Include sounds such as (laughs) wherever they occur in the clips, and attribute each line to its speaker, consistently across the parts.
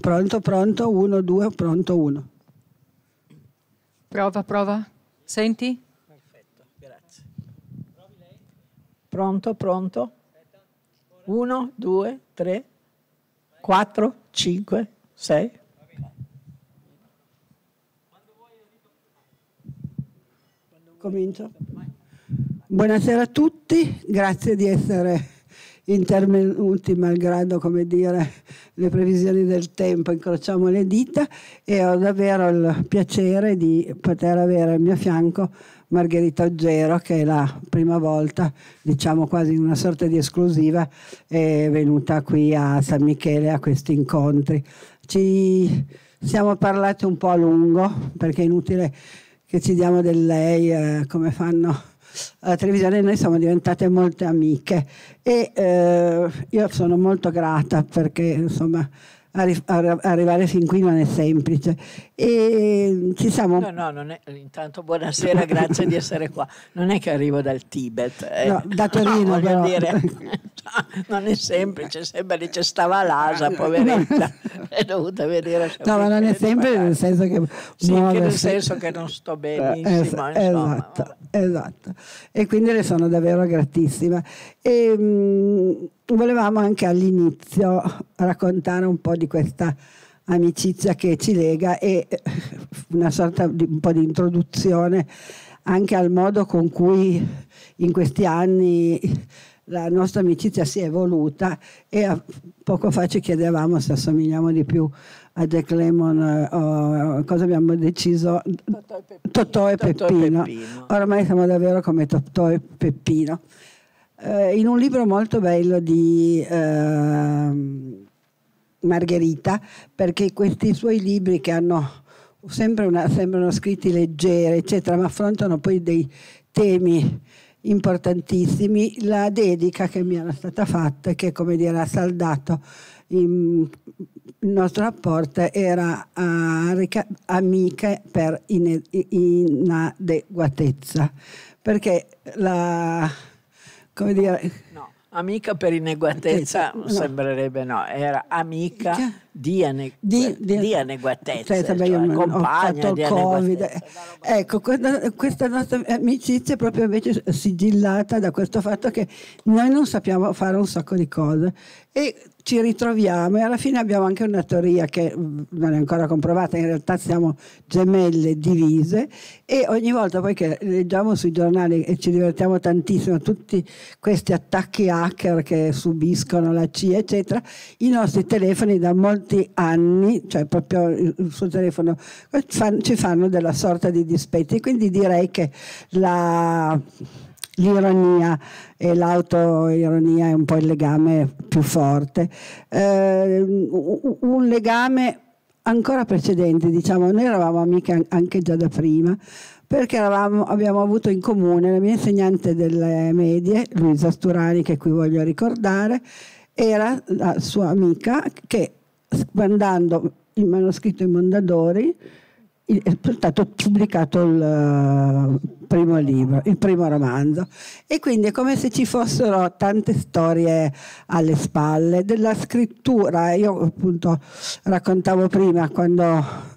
Speaker 1: Pronto, pronto, uno, due, pronto, 1. Prova, prova. Senti?
Speaker 2: Perfetto, grazie. Pronto, pronto. Uno, due, tre, quattro, cinque, sei.
Speaker 1: Comincio. Buonasera a tutti, grazie di essere intervenuti malgrado come dire, le previsioni del tempo, incrociamo le dita e ho davvero il piacere di poter avere al mio fianco Margherita Oggero che è la prima volta, diciamo quasi in una sorta di esclusiva, è venuta qui a San Michele a questi incontri. Ci siamo parlati un po' a lungo perché è inutile che ci diamo del lei eh, come fanno eh, televisione noi siamo diventate molte amiche e eh, io sono molto grata perché insomma arrivare fin qui non è semplice. E ci siamo... No,
Speaker 2: no, non è... intanto buonasera, grazie di essere qua. Non è che arrivo dal Tibet. Eh. No, da Torino no, (laughs) però. Dire, (laughs) non è semplice, sembra che ci stava l'asa, poveretta. (laughs) È dovuta venire No, ma non
Speaker 1: è semplice nel senso che... Sì, nel senso
Speaker 2: che non sto eh, benissimo. Es- esatto,
Speaker 1: esatto. E quindi le sono davvero gratissima. E, ehm, mh, volevamo anche all'inizio raccontare un po' di questa amicizia che ci lega e eh, una sorta di un po' di introduzione anche al modo con cui in questi anni la nostra amicizia si è evoluta e poco fa ci chiedevamo se assomigliamo di più a Jack Lemon eh, o eh, cosa abbiamo deciso Totò e Peppino. Peppino. Ormai siamo davvero come Totò e Peppino. Eh, in un libro molto bello di eh, Margherita, perché questi suoi libri che hanno sempre una, sembrano scritti leggeri, eccetera, ma affrontano poi dei temi importantissimi, la dedica che mi era stata fatta, che come dire ha saldato il nostro rapporto, era ah, amiche per inadeguatezza, perché la... come dire... No
Speaker 2: amica per ineguatezza, sembrerebbe no, era amica di, ane- di, di, di aneguatezza, cioè, cioè, io compagna Covid.
Speaker 1: Ecco, questa, questa, nostra amicizia è proprio invece sigillata da questo fatto che noi non sappiamo fare un sacco di cose e ci ritroviamo e alla fine abbiamo anche una teoria che mm, non è ancora comprovata, in realtà siamo gemelle divise e ogni volta poi che leggiamo sui giornali e ci divertiamo tantissimo tutti questi attacchi hacker che subiscono la CIA eccetera, i nostri telefoni da molto molti anni, cioè proprio il suo telefono, ci fanno della sorta di dispetti. Quindi direi che l'ironia e l'autoironia è un po' il legame più forte. Eh, un legame ancora precedente, diciamo, noi eravamo amiche anche già da prima, perché eravamo, abbiamo avuto in comune la mia insegnante delle medie, Luisa Sturani, che qui voglio ricordare, era la sua amica che mandando il manoscritto in Mondadori è stato pubblicato il eh, primo libro, il primo romanzo. E quindi è come se ci fossero tante storie alle spalle della scrittura. Io appunto raccontavo prima quando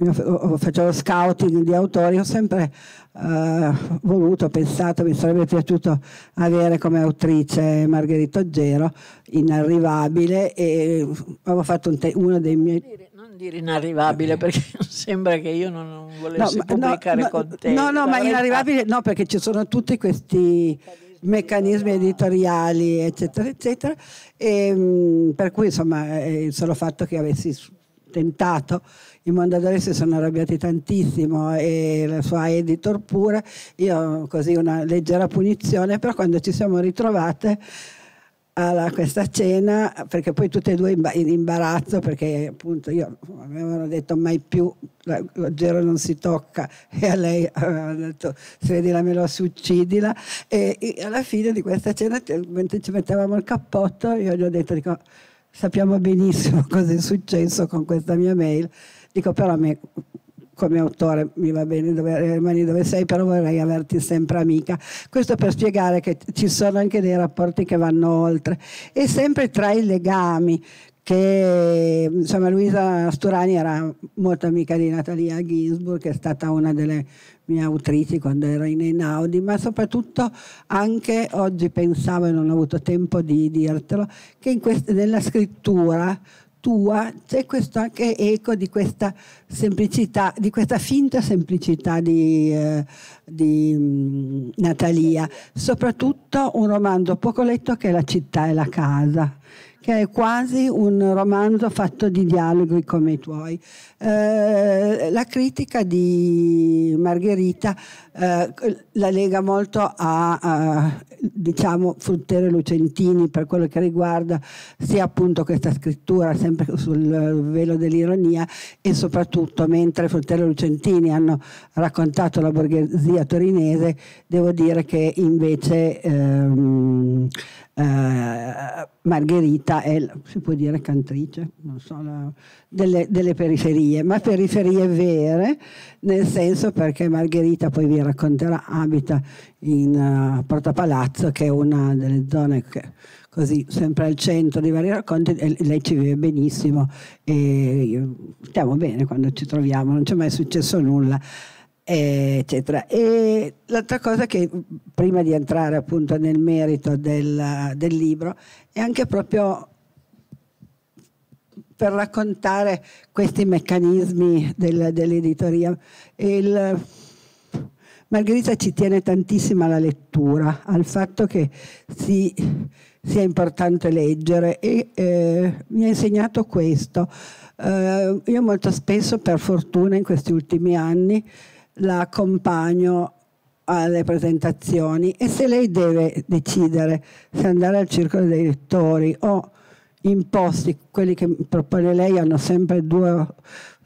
Speaker 1: io facevo scouting di autori, ho sempre eh, voluto, pensato, mi sarebbe piaciuto avere come autrice Margherita Oggero, inarrivabile, e avevo fatto un uno dei miei...
Speaker 2: Non dire, inarrivabile perché (laughs) sembra che io non, volessi no, pubblicare no, con te. No, no, ma inarrivabile no
Speaker 1: perché ci sono tutti questi meccanismi editoriali, eccetera, eccetera. E, mm, per cui, insomma, il solo fatto che avessi tentato il i Mondadori sono arrabbiati tantissimo e la sua editor pure, io così una leggera punizione, però quando ci siamo ritrovate a questa cena, perché poi tutte e due in imbarazzo, perché appunto io avevano detto mai più Ruggero non si tocca e a lei aveva detto se vedi la melossi uccidila e, e, alla fine di questa cena mentre ci mettevamo il cappotto io gli ho detto dico, sappiamo benissimo (laughs) cosa è successo con questa mia mail Dico però a me come autore mi va bene dove, rimani dove sei, però vorrei averti sempre amica. Questo per spiegare che ci sono anche dei rapporti che vanno oltre e sempre tra i legami che insomma, Luisa Sturani era molto amica di Natalia Ginsburg, che è stata una delle mie autrici quando ero in Einaudi, ma soprattutto anche oggi pensavo, e non ho avuto tempo di dirtelo, che questa, nella scrittura tua, c'è questo anche eco di questa semplicità, di questa finta semplicità di, eh, di um, Natalia. Soprattutto un romanzo poco letto che è La città e la casa che è quasi un romanzo fatto di dialoghi come i tuoi. Eh, la critica di Margherita eh, la lega molto a, a diciamo, Fruttere Lucentini per quello che riguarda sia appunto questa scrittura sempre sul velo dell'ironia e soprattutto mentre Fruttere Lucentini hanno raccontato la borghesia torinese, devo dire che invece ehm, eh, Margherita è, si può dire cantrice, so, la, delle, delle, periferie, ma periferie vere, nel senso perché Margherita poi vi racconterà, abita in uh, eh, Porta Palazzo, che è una delle zone che così sempre al centro di vari racconti e lei ci vive benissimo e stiamo bene quando ci troviamo, non c'è mai successo nulla eccetera. E l'altra cosa che prima di entrare appunto nel merito del, del libro è anche proprio per raccontare questi meccanismi del, dell'editoria. Il, Margherita ci tiene tantissimo alla lettura, al fatto che si, sia importante leggere e eh, mi ha insegnato questo. Eh, io molto spesso, per fortuna, in questi ultimi anni, la accompagno alle presentazioni e se lei deve decidere se andare al circolo dei lettori o in posti, quelli che propone lei hanno sempre due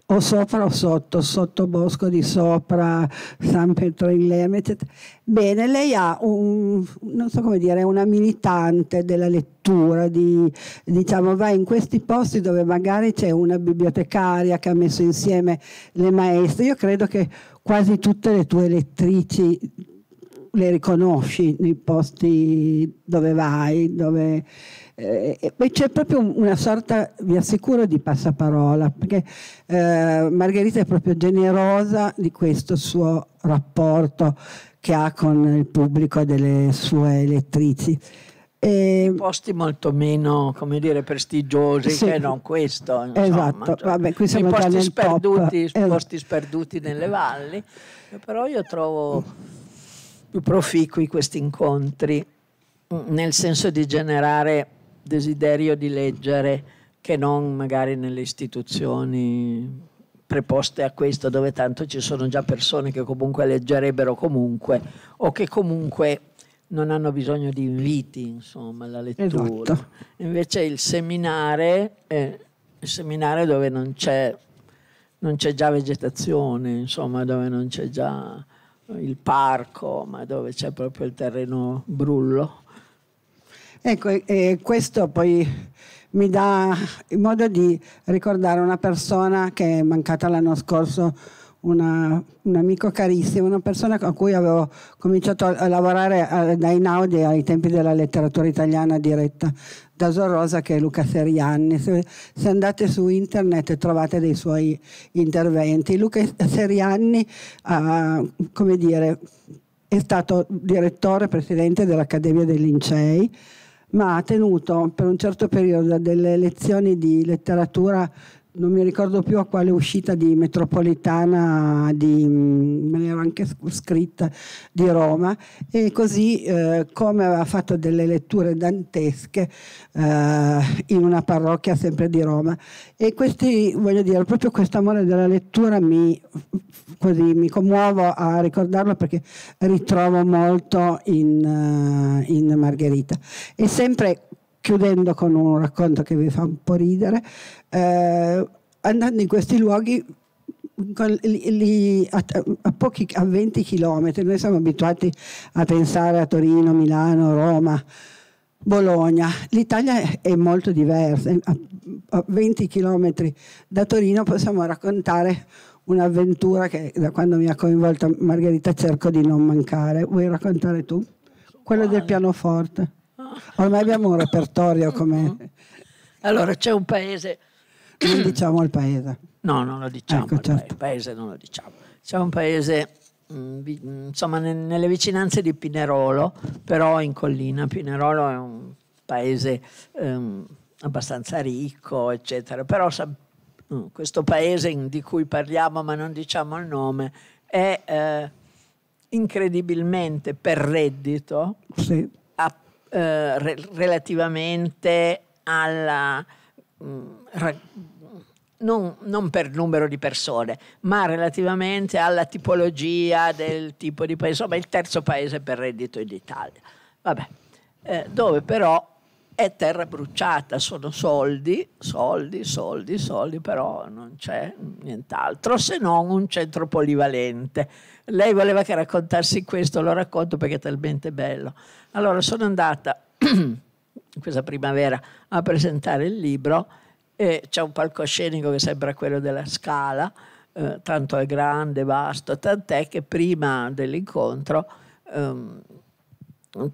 Speaker 1: o sopra o sotto, sotto Bosco di sopra, San Pietro in Leme, eccetera. Bene, lei ha un, non so come dire, una militante della lettura, di, diciamo, va in questi posti dove magari c'è una bibliotecaria che ha messo insieme le maestre. Io credo che quasi tutte le tue lettrici le riconosci nei posti dove vai, dove... Eh, c'è proprio una sorta, vi assicuro, di passaparola, perché eh, Margherita è proprio generosa di questo suo rapporto che ha con il pubblico delle sue lettrici. Eh,
Speaker 2: posti molto meno, come dire, prestigiosi sì. che non questo. Insomma, esatto, cioè, Vabbè, qui siamo posti, sperduti, esatto. posti sperduti nelle valli, però io trovo più proficui questi incontri, mm, nel senso di generare desiderio di leggere che non magari nelle istituzioni preposte a questo, dove tanto ci sono già persone che comunque leggerebbero comunque o che comunque non hanno bisogno di inviti, insomma, alla lettura. Esatto. Invece il seminare è il seminare dove non c'è, non c'è già vegetazione, insomma, dove non c'è già il parco,
Speaker 1: ma dove c'è proprio il terreno brullo. Ecco, e questo poi mi dà il modo di ricordare una persona che è mancata l'anno scorso una, un amico carissimo, una persona con cui avevo cominciato a, lavorare da Inaudi ai tempi della letteratura italiana diretta da Zorrosa che è Luca Serianni. Se, se andate su internet trovate dei suoi interventi. Luca Serianni, uh, come dire, è stato direttore, presidente dell'Accademia dei Lincei, ma ha tenuto per un certo periodo delle lezioni di letteratura non mi ricordo più a quale uscita di metropolitana, di, mm, me l'ero anche scritta, di Roma, e così eh, come aveva fatto delle letture dantesche eh, in una parrocchia sempre di Roma. E questi, voglio dire, proprio questo amore della lettura mi, così, mi commuovo a ricordarlo perché ritrovo molto in, eh, in Margherita. E sempre chiudendo con un racconto che vi fa un po' ridere, eh, andando in questi luoghi con, li, li, a, a, pochi, a 20 chilometri, noi siamo abituati a pensare a Torino, Milano, Roma, Bologna. L'Italia è molto diversa. A 20 chilometri da Torino possiamo raccontare un'avventura che da quando mi ha coinvolto Margherita cerco di non mancare. Vuoi raccontare tu? Quella del pianoforte. Ormai abbiamo un repertorio come... Mm-hmm.
Speaker 2: Allora c'è un paese...
Speaker 1: Non diciamo il paese.
Speaker 2: No, non lo diciamo. Ecco, il certo. paese non lo diciamo. C'è un paese mm, insomma nelle vicinanze di Pinerolo, però in collina. Pinerolo è un paese ehm, abbastanza ricco, eccetera. Però mm, questo paese di cui parliamo ma non diciamo il nome è eh, incredibilmente per reddito. Sì eh, re- relativamente alla... Mh, mm, ra- non, non, per numero di persone, ma relativamente alla tipologia del tipo di paese, insomma il terzo paese per reddito d'Italia. Vabbè, eh, dove però è terra bruciata, sono soldi, soldi, soldi, soldi, però non c'è nient'altro se non un centro polivalente. Lei voleva che raccontassi questo, lo racconto perché è talmente bello. Allora sono andata (clears throat) questa primavera a presentare il libro e c'è un palcoscenico che sembra quello della Scala, eh, tanto è grande, vasto, tant'è che prima dell'incontro ehm,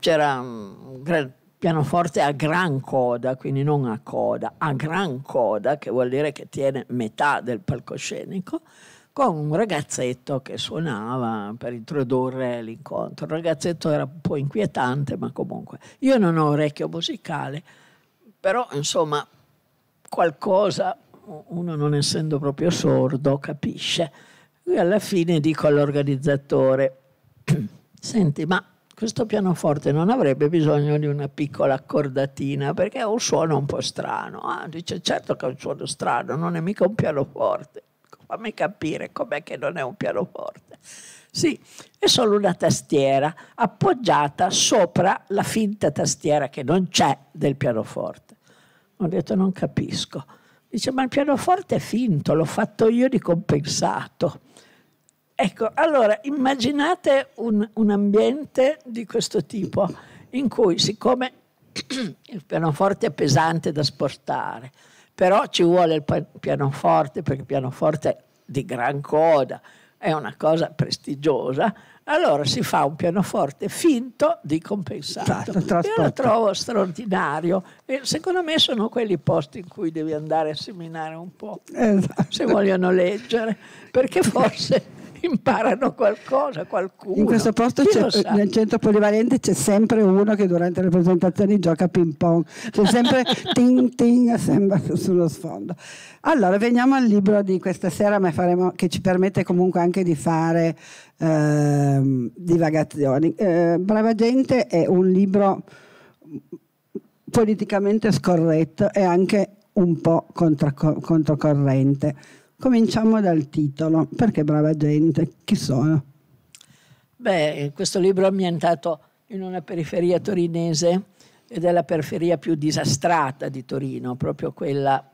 Speaker 2: c'era un gran pianoforte a gran coda, quindi non a coda, a gran coda, che vuol dire che tiene metà del palcoscenico, con un ragazzetto che suonava per introdurre l'incontro. Il ragazzetto era un po' inquietante, ma comunque io non ho orecchio musicale, però insomma qualcosa, uno non essendo proprio sordo, capisce. E alla fine dico all'organizzatore, (clears throat) senti, ma questo pianoforte non avrebbe bisogno di una piccola accordatina perché ha un suono un po' strano. Ah, dice certo che ha un suono strano, non è mica un pianoforte. Fammi capire com'è che non è un pianoforte. Sì, è solo una tastiera appoggiata sopra la finta tastiera che non c'è del pianoforte. Ho detto non capisco. Dice ma il pianoforte è finto, l'ho fatto io di compensato. Ecco, allora immaginate un, un ambiente di questo tipo in cui siccome (clears throat) il pianoforte è pesante da spostare, però ci vuole il pianoforte perché il pianoforte di gran coda, è una cosa prestigiosa, allora si fa un pianoforte finto di compensato. Io lo trovo straordinario. E secondo me sono quelli i posti in cui devi andare a seminare un po', esatto. se vogliono leggere, perché forse (laughs) (laughs) imparano qualcosa, qualcuno. In questo posto nel
Speaker 1: centro polivalente c'è sempre uno che durante le presentazioni gioca ping pong, c'è sempre (laughs) ting ting sembra sullo sfondo. Allora, veniamo al libro di questa sera faremo, che ci permette comunque anche di fare eh, divagazioni. Eh, Brava gente è un libro politicamente scorretto e anche un po' controcorrente. Cominciamo dal titolo, perché brava gente, chi sono?
Speaker 2: Beh, questo libro è ambientato in una periferia torinese ed è la periferia più disastrata di Torino, proprio quella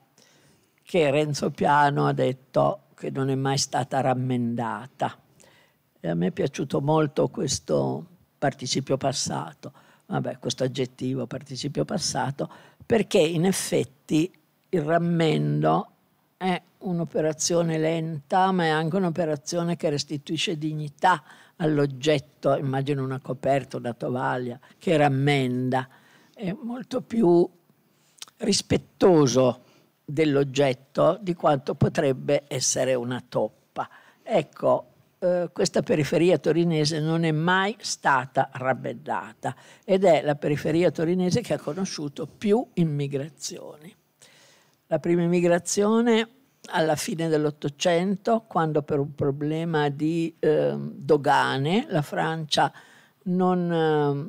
Speaker 2: che Renzo Piano ha detto che non è mai stata rammendata. E a me è piaciuto molto questo participio passato, vabbè, questo aggettivo participio passato, perché in effetti il rammendo è un'operazione lenta, ma è anche un'operazione che restituisce dignità all'oggetto, immagino una coperta, una tovaglia, che rammenda, è molto più rispettoso dell'oggetto di quanto potrebbe essere una toppa. Ecco, eh, questa periferia torinese non è mai stata rabbendata ed è la periferia torinese che ha conosciuto più immigrazioni. La prima immigrazione alla fine dell'Ottocento, quando per un problema di eh, dogane la Francia non,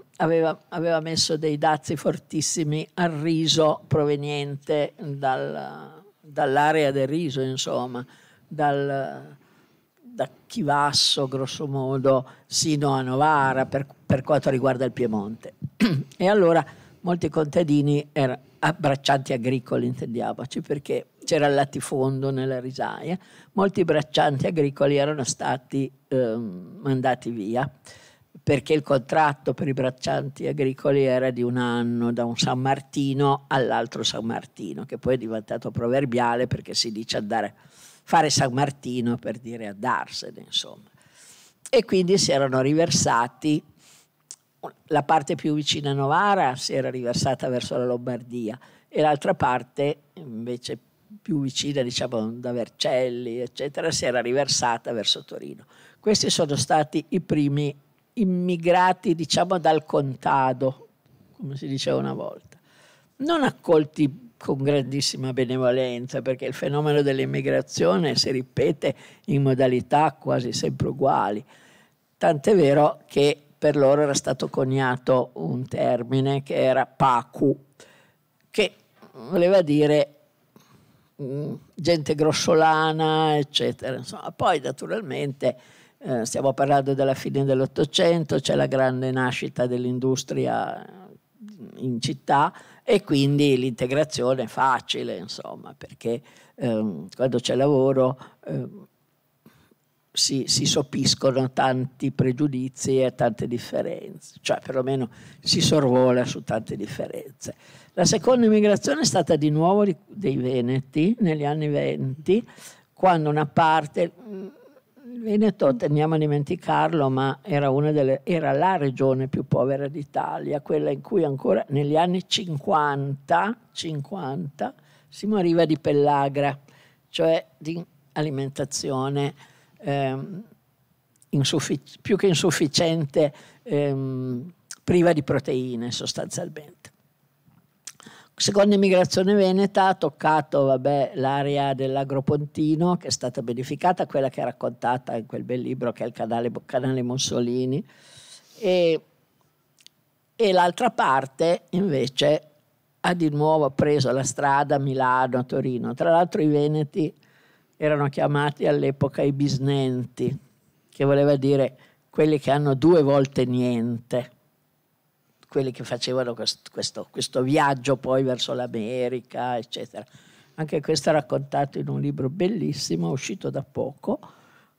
Speaker 2: eh, aveva, aveva, messo dei dazi fortissimi al riso proveniente dal, dall'area del riso, insomma, dal, da Chivasso grosso modo sino a Novara per, per quanto riguarda il Piemonte. (clears throat) e allora molti contadini erano braccianti agricoli, intendiamoci, perché c'era il latifondo nella risaia, molti braccianti agricoli erano stati eh, mandati via perché il contratto per i braccianti agricoli era di un anno da un San Martino all'altro San Martino, che poi è diventato proverbiale perché si dice andare, fare San Martino per dire andarsene, insomma. E quindi si erano riversati la parte più vicina a Novara si era riversata verso la Lombardia e l'altra parte invece più vicina diciamo da Vercelli eccetera si era riversata verso Torino. Questi sono stati i primi immigrati diciamo dal contado, come si diceva una volta, non accolti con grandissima benevolenza perché il fenomeno dell'immigrazione si ripete in modalità quasi sempre uguali, tant'è vero che per loro era stato coniato un termine che era pacu, che voleva dire mm, gente grossolana, eccetera. Insomma, poi naturalmente eh, stiamo parlando della fine dell'Ottocento, c'è la grande nascita dell'industria in città e quindi l'integrazione è facile, insomma, perché ehm, quando c'è lavoro... Ehm, si, si sopiscono tanti pregiudizi e tante differenze, cioè perlomeno si sorvola su tante differenze. La seconda immigrazione è stata di nuovo dei Veneti negli anni venti, quando una parte, il Veneto tendiamo a dimenticarlo, ma era, delle, era la regione più povera d'Italia, quella in cui ancora negli anni 50, 50 si moriva di pellagra, cioè di alimentazione ehm, insuffic- più che insufficiente, ehm, priva di proteine sostanzialmente. Seconda immigrazione veneta ha toccato vabbè, l'area dell'Agropontino che è stata beneficata, quella che è raccontata in quel bel libro che è il canale, canale Mussolini, e, e l'altra parte invece ha di nuovo preso la strada Milano, Torino. Tra l'altro i Veneti erano chiamati all'epoca i bisnenti, che voleva dire quelli che hanno due volte niente, quelli che facevano questo, questo, questo viaggio poi verso l'America, eccetera. Anche questo è raccontato in un libro bellissimo, uscito da poco,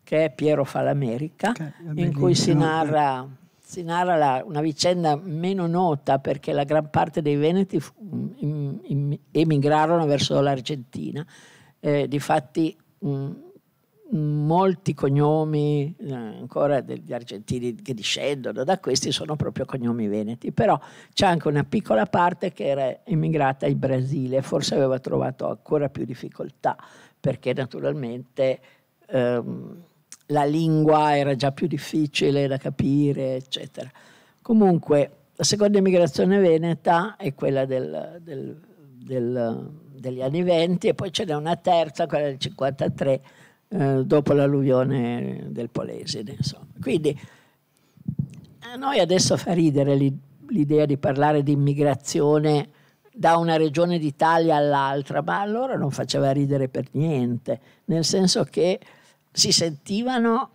Speaker 2: che è Piero fa l'America, in cui si narra, si narra la, una vicenda meno nota perché la gran parte dei Veneti mm, emigrarono verso l'Argentina. Eh, difatti Mm, molti cognomi eh, ancora degli argentini che discendono da questi sono proprio cognomi veneti, però c'è anche una piccola parte che era emigrata in Brasile, forse aveva trovato ancora più difficoltà perché naturalmente ehm, la lingua era già più difficile da capire, eccetera. Comunque la seconda emigrazione veneta è quella del, del, del degli anni 20 e poi ce n'è una terza, quella del 53, eh, dopo l'alluvione del Polesine. Insomma. Quindi a noi adesso fa ridere l'idea di parlare di immigrazione da una regione d'Italia all'altra, ma allora non faceva ridere per niente, nel senso che si sentivano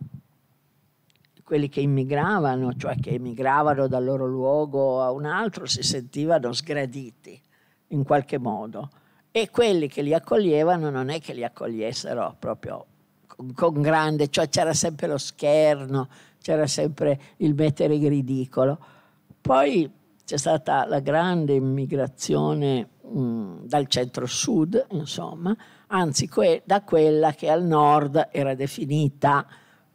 Speaker 2: quelli che immigravano, cioè che emigravano dal loro luogo a un altro, si sentivano sgraditi in qualche modo e quelli che li accoglievano non è che li accogliessero proprio con, grande, cioè c'era sempre lo scherno, c'era sempre il mettere in ridicolo. Poi c'è stata la grande immigrazione mh, dal centro-sud, insomma, anzi que- da quella che al nord era definita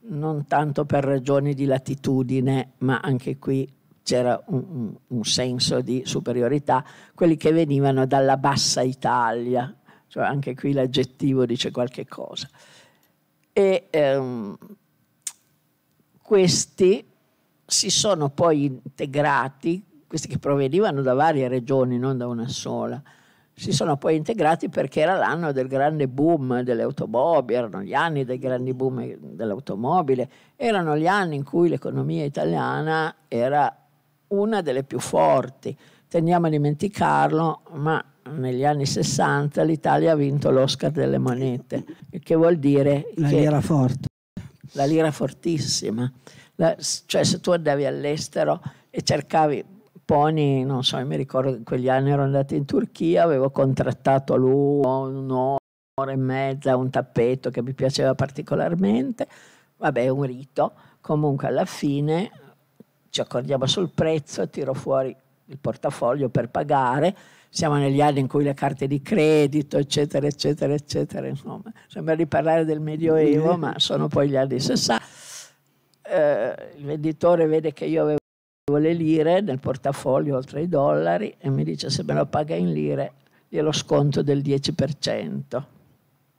Speaker 2: non tanto per ragioni di latitudine, ma anche qui c'era un, un, un senso di superiorità, quelli che venivano dalla bassa Italia, cioè anche qui l'aggettivo dice qualche cosa. E ehm, questi si sono poi integrati, questi che provenivano da varie regioni, non da una sola, si sono poi integrati perché era l'anno del grande boom delle automobili, erano gli anni dei grandi boom dell'automobile, erano gli anni in cui l'economia italiana era una delle più forti. Tendiamo a dimenticarlo, ma negli anni 60 l'Italia ha vinto l'Oscar delle monete, il che vuol dire... La che lira forte. La lira fortissima. La, cioè se tu andavi all'estero e cercavi poni, non so, mi ricordo che in quegli anni ero andata in Turchia, avevo contrattato a lui un'ora e mezza, un tappeto che mi piaceva particolarmente, vabbè un rito, comunque alla fine ci accordiamo sul prezzo, tiro fuori il portafoglio per pagare, siamo negli anni in cui le carte di credito, eccetera, eccetera, eccetera, insomma, sembra di parlare del Medioevo, mm. ma sono poi gli anni 60. Eh, il venditore vede che io avevo le lire nel portafoglio oltre ai dollari e mi dice se me lo paga in lire glielo sconto del 10%.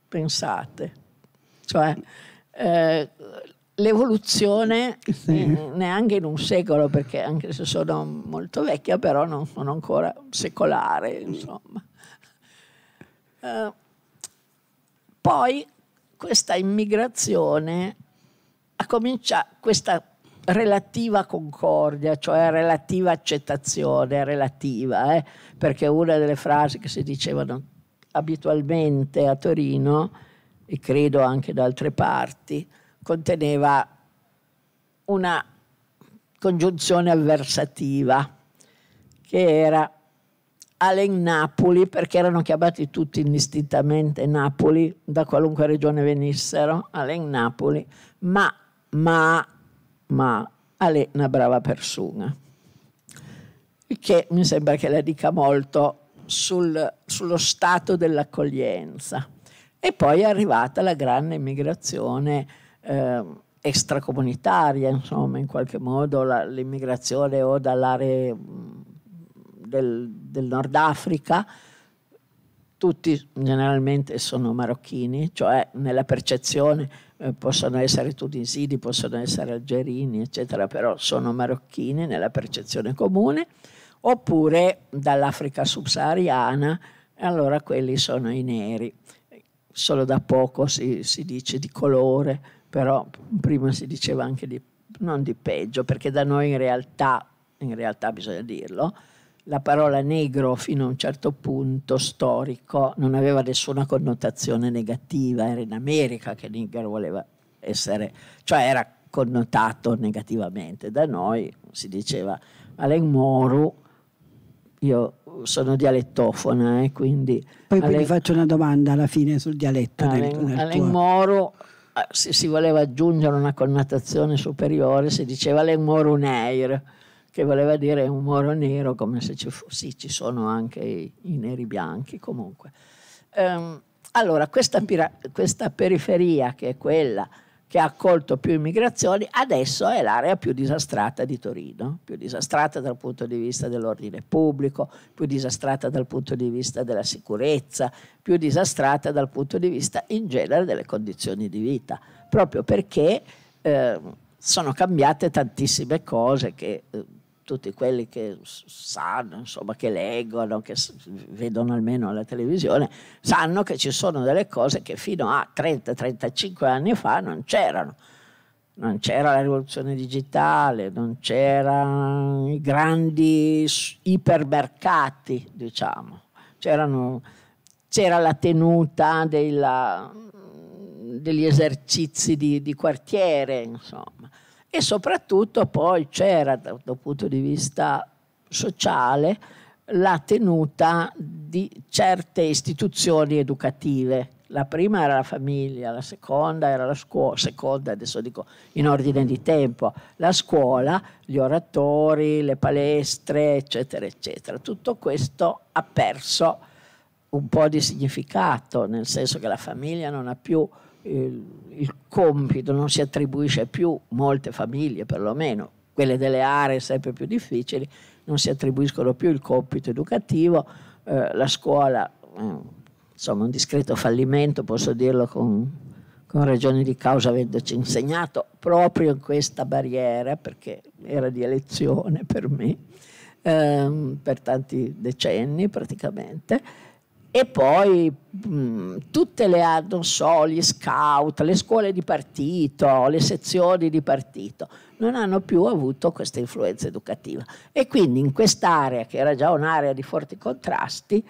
Speaker 2: Pensate, cioè eh, l'evoluzione sì. Mm, neanche in un secolo, perché anche se sono molto vecchia, però non sono ancora secolare, insomma. Eh, poi questa immigrazione ha cominciato, questa relativa concordia, cioè relativa accettazione, relativa, eh, perché una delle frasi che si dicevano abitualmente a Torino, e credo anche da altre parti, conteneva una congiunzione avversativa che era Alen Napoli, perché erano chiamati tutti indistintamente Napoli, da qualunque regione venissero, Alen Napoli, ma, ma, ma, Ale una brava persona. Il che mi sembra che la dica molto sul, sullo stato dell'accoglienza. E poi è arrivata la grande immigrazione eh, extracomunitaria, insomma, in qualche modo la, l'immigrazione o dall'area mm, del, del Nord Africa, tutti generalmente sono marocchini, cioè nella percezione eh, possono essere tunisini, possono essere algerini, eccetera, però sono marocchini nella percezione comune, oppure dall'Africa subsahariana, e allora quelli sono i neri. Solo da poco si, si dice di colore, però prima si diceva anche di, non di peggio, perché da noi in realtà, in realtà bisogna dirlo, la parola negro fino a un certo punto storico non aveva nessuna connotazione negativa, era in America che negro voleva essere, cioè era connotato negativamente. Da noi si diceva Alen Moru, io sono dialettofona e eh, quindi...
Speaker 1: Poi Alen... vi faccio una domanda alla fine sul dialetto. Alen, del, del Alen
Speaker 2: Moru Ah, se si voleva aggiungere una connotazione superiore, si diceva le moroneir, che voleva dire un moro nero, come se ci fossero, sì, ci sono anche i, i neri bianchi comunque. Ehm, allora, questa, questa periferia che è quella che ha accolto più immigrazioni, adesso è l'area più disastrata di Torino, più disastrata dal punto di vista dell'ordine pubblico, più disastrata dal punto di vista della sicurezza, più disastrata dal punto di vista in genere delle condizioni di vita, proprio perché eh, sono cambiate tantissime cose che... Eh, tutti quelli che sanno, insomma, che leggono, che vedono almeno la televisione, sanno che ci sono delle cose che fino a 30-35 anni fa non c'erano. Non c'era la rivoluzione digitale, non c'erano i grandi ipermercati, diciamo. c'era la tenuta della, degli esercizi di, di quartiere, insomma e soprattutto poi c'era dal punto di vista sociale la tenuta di certe istituzioni educative. La prima era la famiglia, la seconda era la scuola, seconda adesso dico in ordine di tempo, la scuola, gli oratori, le palestre, eccetera, eccetera. Tutto questo ha perso un po' di significato, nel senso che la famiglia non ha più il compito non si attribuisce più, molte famiglie perlomeno, quelle delle aree sempre più difficili, non si attribuiscono più il compito educativo, eh, la scuola, eh, insomma un discreto fallimento, posso dirlo con, con ragione di causa avendoci insegnato proprio in questa barriera, perché era di elezione per me, ehm, per tanti decenni praticamente, e poi mh, mm, tutte le, ah, non so, gli scout, le scuole di partito, le sezioni di partito, non hanno più avuto questa influenza educativa. E quindi in quest'area, che era già un'area di forti contrasti,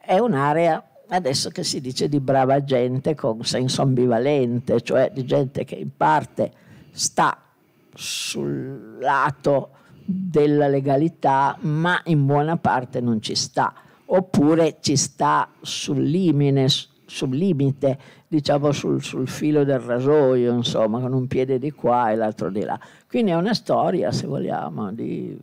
Speaker 2: è un'area adesso che si dice di brava gente con senso ambivalente, cioè di gente che in parte sta sul lato della legalità, ma in buona parte non ci sta oppure ci sta sul limite, sul limite diciamo sul, sul, filo del rasoio, insomma, con un piede di qua e l'altro di là. Quindi è una storia, se vogliamo, di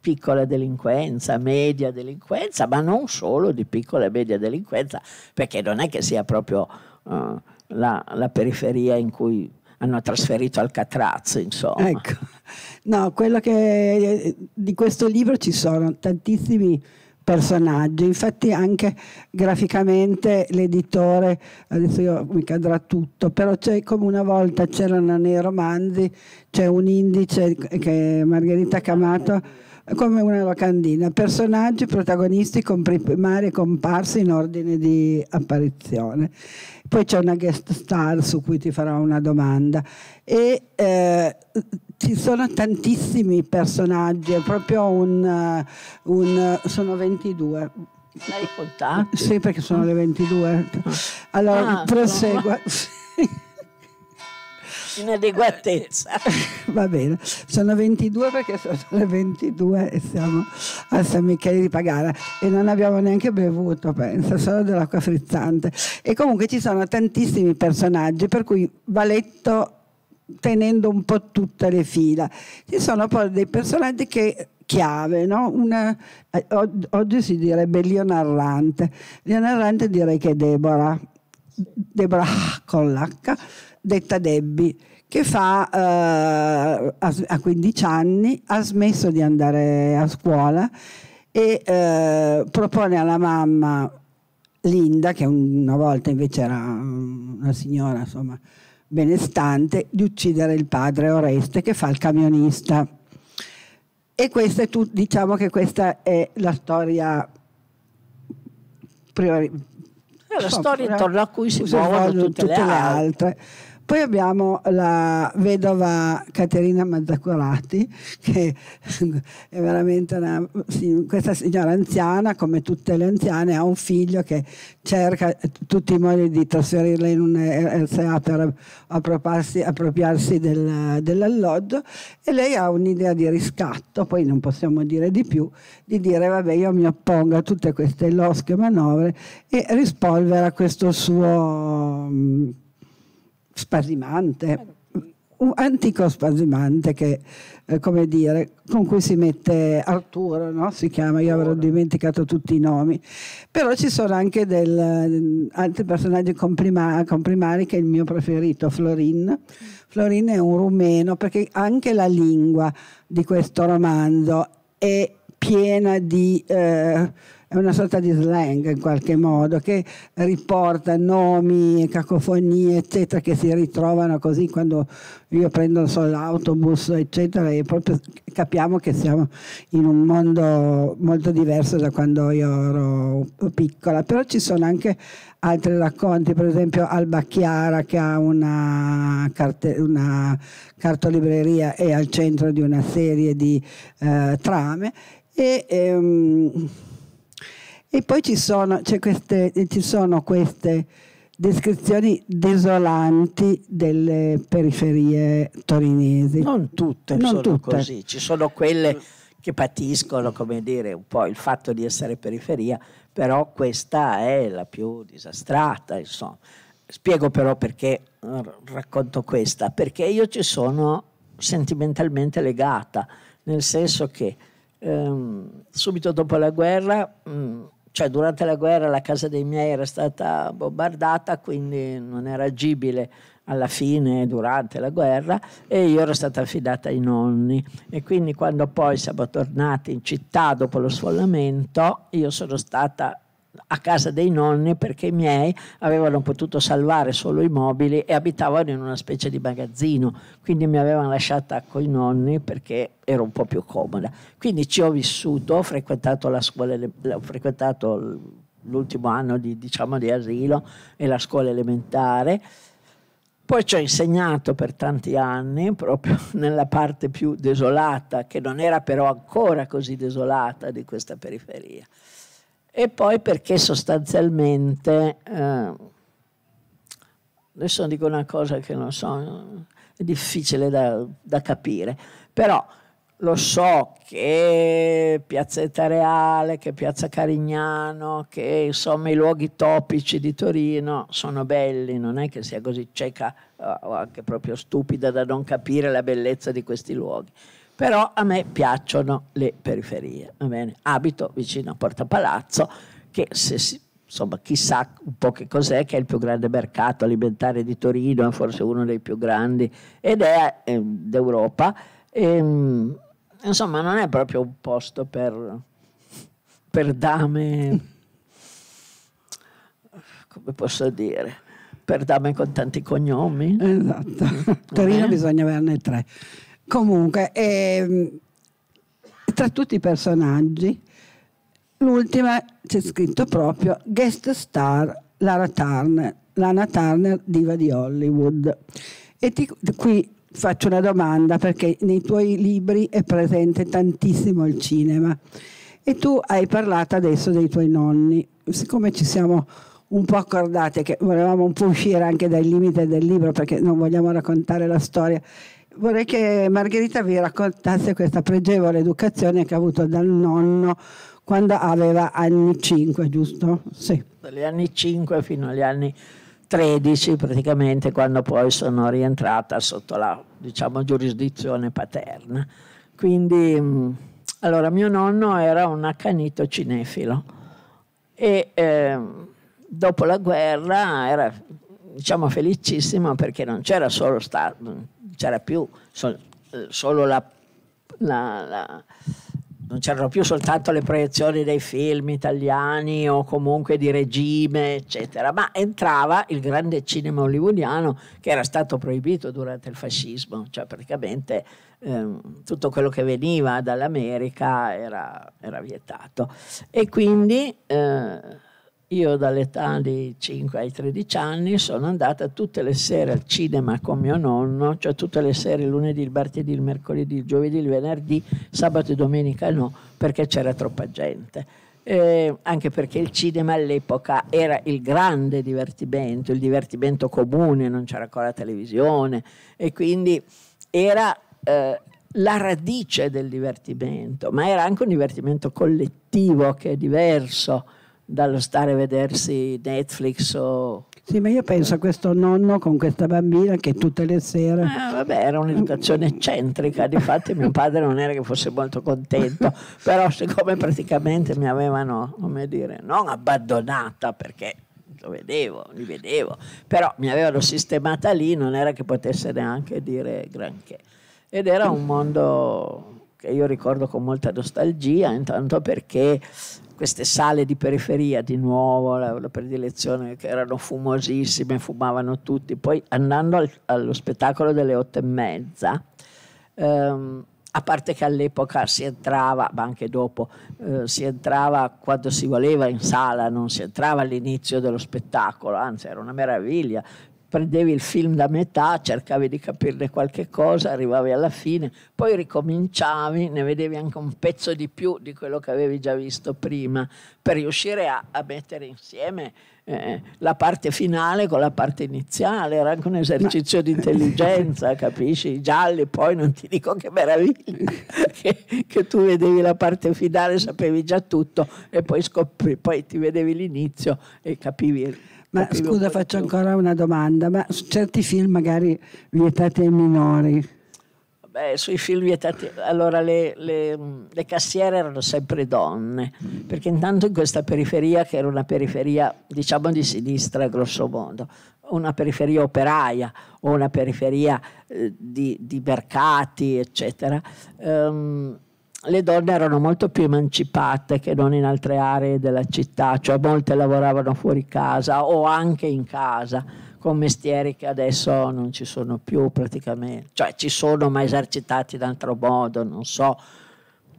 Speaker 2: piccola delinquenza, media delinquenza, ma non solo di piccola e media delinquenza, perché non è che sia proprio uh, la, la periferia in cui hanno trasferito Alcatraz, insomma. Ecco,
Speaker 1: no, quello che di questo libro ci sono tantissimi personaggi. Infatti anche graficamente l'editore, adesso io, mi cadrà tutto, però c'è come una volta c'erano nei romanzi, c'è un indice che Margherita Camato eh, come una locandina, personaggi, protagonisti con primarie comparsi in ordine di apparizione. Poi c'è una guest star su cui ti farò una domanda. E eh, ci sono tantissimi personaggi, è proprio un, eh, un eh, sono 22. L'hai contato? Sì, perché sono le 22. Ah. Allora, ah, prosegua. No. (laughs)
Speaker 2: inadeguatezza.
Speaker 1: (laughs) Va bene, sono 22 perché sono le 22 e siamo a San Michele di Pagara e non abbiamo neanche bevuto, penso, solo dell'acqua frizzante. E comunque ci sono tantissimi personaggi, per cui va letto tenendo un po' tutte le fila. Ci sono poi dei personaggi che chiave, no? Una, eh, oggi si direbbe Leonarrante. Leonarrante direi che è Deborah, Deborah con l'H detta Debbie, che fa eh, a, 15 anni, ha smesso di andare a scuola e eh, propone alla mamma Linda, che una volta invece era una signora insomma, benestante, di uccidere il padre Oreste che fa il camionista. E questa è tut, diciamo che questa è la storia priori,
Speaker 2: la so, storia intorno a cui si muovono tutte, tutte, le, altre. Le altre.
Speaker 1: Poi abbiamo la vedova Caterina Mazzacorati, che è veramente una, questa signora anziana, come tutte le anziane, ha un figlio che cerca tutti i modi di trasferirla in un RSA per appropriarsi, del, dell'alloggio e lei ha un'idea di riscatto, poi non possiamo dire di più, di dire vabbè io mi oppongo a tutte queste losche manovre e rispolvera questo suo spasimante, un antico spasimante che, eh, come dire, con cui si mette Arturo, no? si chiama, io avrò dimenticato tutti i nomi, però ci sono anche del, mm, altri personaggi complima, comprimari che è il mio preferito, Florin. Florin è un rumeno perché anche la lingua di questo romanzo è piena di... Eh, è una sorta di slang in qualche modo che riporta nomi, cacofonie, eccetera, che si ritrovano così quando io prendo so, l'autobus, eccetera, e proprio capiamo che siamo in un mondo molto diverso da quando io ero piccola. Però ci sono anche altri racconti, per esempio Alba Chiara che ha una, carte, una cartolibreria e al centro di una serie di eh, trame. E, ehm, e poi ci sono, queste, ci sono queste descrizioni desolanti delle periferie torinesi. Non tutte non sono tutte. così,
Speaker 2: ci sono quelle che patiscono, come dire, un po' il fatto di essere periferia, però questa è la più disastrata, insomma. Spiego però perché racconto questa, perché io ci sono sentimentalmente legata, nel senso che ehm, subito dopo la guerra mh, cioè durante la guerra la casa dei miei era stata bombardata, quindi non era agibile alla fine, durante la guerra, e io ero stata affidata ai nonni. E quindi quando poi siamo tornati in città dopo lo sfollamento, io sono stata a casa dei nonni perché i miei avevano potuto salvare solo i mobili e abitavano in una specie di magazzino, quindi mi avevano lasciata coi nonni perché ero un po' più comoda. Quindi ci ho vissuto, ho frequentato la scuola, ho frequentato l'ultimo anno di, diciamo, di asilo e la scuola elementare. Poi ci ho insegnato per tanti anni, proprio (laughs) nella parte più desolata, che non era però ancora così desolata di questa periferia e poi perché sostanzialmente, eh, adesso dico una cosa che non so, è difficile da, da capire, però lo so che Piazzetta Reale, che Piazza Carignano, che insomma i luoghi topici di Torino sono belli, non è che sia così cieca eh, o anche proprio stupida da non capire la bellezza di questi luoghi però a me piacciono le periferie, Abito vicino a Porta Palazzo, che se si, insomma, chissà un po' che cos'è, che è il più grande mercato alimentare di Torino, è forse uno dei più grandi, ed è eh, d'Europa. E, ehm, insomma, non è proprio un posto per, per dame, come posso dire, per dame con tanti cognomi. Esatto,
Speaker 1: Torino bisogna averne tre. Comunque, ehm, tra tutti i personaggi, l'ultima c'è scritto proprio guest star Lara Turner, Lana Turner, diva di Hollywood. E ti, qui faccio una domanda perché nei tuoi libri è presente tantissimo il cinema e tu hai parlato adesso dei tuoi nonni. Siccome ci siamo un po' accordati che volevamo un po' uscire anche dal limite del libro perché non vogliamo raccontare la storia Vorrei che Margherita vi raccontasse questa pregevole educazione che ha avuto dal nonno quando aveva anni 5, giusto? Sì. Dagli
Speaker 2: anni 5 fino agli anni 13 praticamente, quando poi sono rientrata sotto la diciamo, giurisdizione paterna. Quindi, mm, allora, mio nonno era un accanito cinefilo e eh, dopo la guerra era diciamo felicissimo perché non c'era solo stato mm, c'era più sol, eh, solo la, la, la non c'erano più soltanto le proiezioni dei film italiani o comunque di regime, eccetera, ma entrava il grande cinema hollywoodiano che era stato proibito durante il fascismo, cioè praticamente eh, tutto quello che veniva dall'America era, era, vietato. E quindi eh, io dall'età di 5 ai 13 anni sono andata tutte le sere al cinema con mio nonno, cioè tutte le sere il lunedì, il martedì, il mercoledì, il giovedì, il venerdì, sabato e domenica no, perché c'era troppa gente. Eh, anche perché il cinema all'epoca era il grande divertimento, il divertimento comune, non c'era ancora la televisione e quindi era eh, la radice del divertimento, ma era anche un divertimento collettivo che è diverso dallo stare a vedersi Netflix o...
Speaker 1: Sì, ma io penso a questo nonno con questa bambina che tutte le sere... Ah,
Speaker 2: vabbè, era un'educazione eccentrica, difatti mio padre non era che fosse molto contento, però siccome praticamente mi avevano, come dire, non abbandonata perché lo vedevo, li vedevo, però mi avevano sistemata lì, non era che potesse neanche dire granché. Ed era un mondo che io ricordo con molta nostalgia, intanto perché queste sale di periferia di nuovo, la, la predilezione che erano fumosissime, fumavano tutti. Poi andando al, allo spettacolo delle otto e mezza, ehm, a parte che all'epoca si entrava, ma anche dopo, eh, si entrava quando si voleva in sala, non si entrava all'inizio dello spettacolo, anzi era una meraviglia, prendevi il film da metà, cercavi di capirne qualche cosa, arrivavi alla fine, poi ricominciavi, ne vedevi anche un pezzo di più di quello che avevi già visto prima, per riuscire a, a mettere insieme eh, la parte finale con la parte iniziale, era anche un esercizio Ma... di intelligenza, (laughs) capisci? I gialli, poi non ti dico che meraviglia, (laughs) che, che, tu vedevi la parte finale, sapevi già tutto e poi, scopri, poi ti vedevi l'inizio e
Speaker 1: capivi ma scusa, faccio ancora una domanda, ma su certi film magari vietati ai minori?
Speaker 2: Beh, sui film vietati, allora le, le, le cassiere erano sempre donne, perché intanto in questa periferia, che era una periferia diciamo di sinistra grosso modo, una periferia operaia o una periferia eh, di, di, mercati, eccetera, ehm, le donne erano molto più emancipate che non in altre aree della città, cioè molte lavoravano fuori casa o anche in casa con mestieri che adesso non ci sono più praticamente, cioè ci sono ma esercitati in altro modo, non so,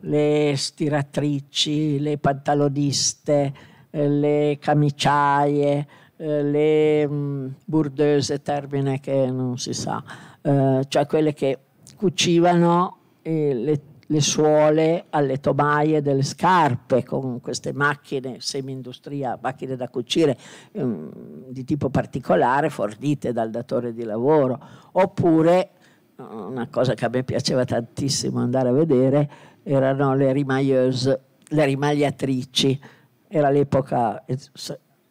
Speaker 2: le stiratrici, le pantaloniste, eh, le camiciaie, eh, le mm, burdose, termine che non si sa, eh, cioè quelle che cucivano le le suole alle tomaie delle scarpe con queste macchine semi-industria, macchine da cucire um, di tipo particolare fornite dal datore di lavoro, oppure eh, una cosa che a me piaceva tantissimo andare a vedere erano le rimaglieuse, le rimagliatrici, era l'epoca eh,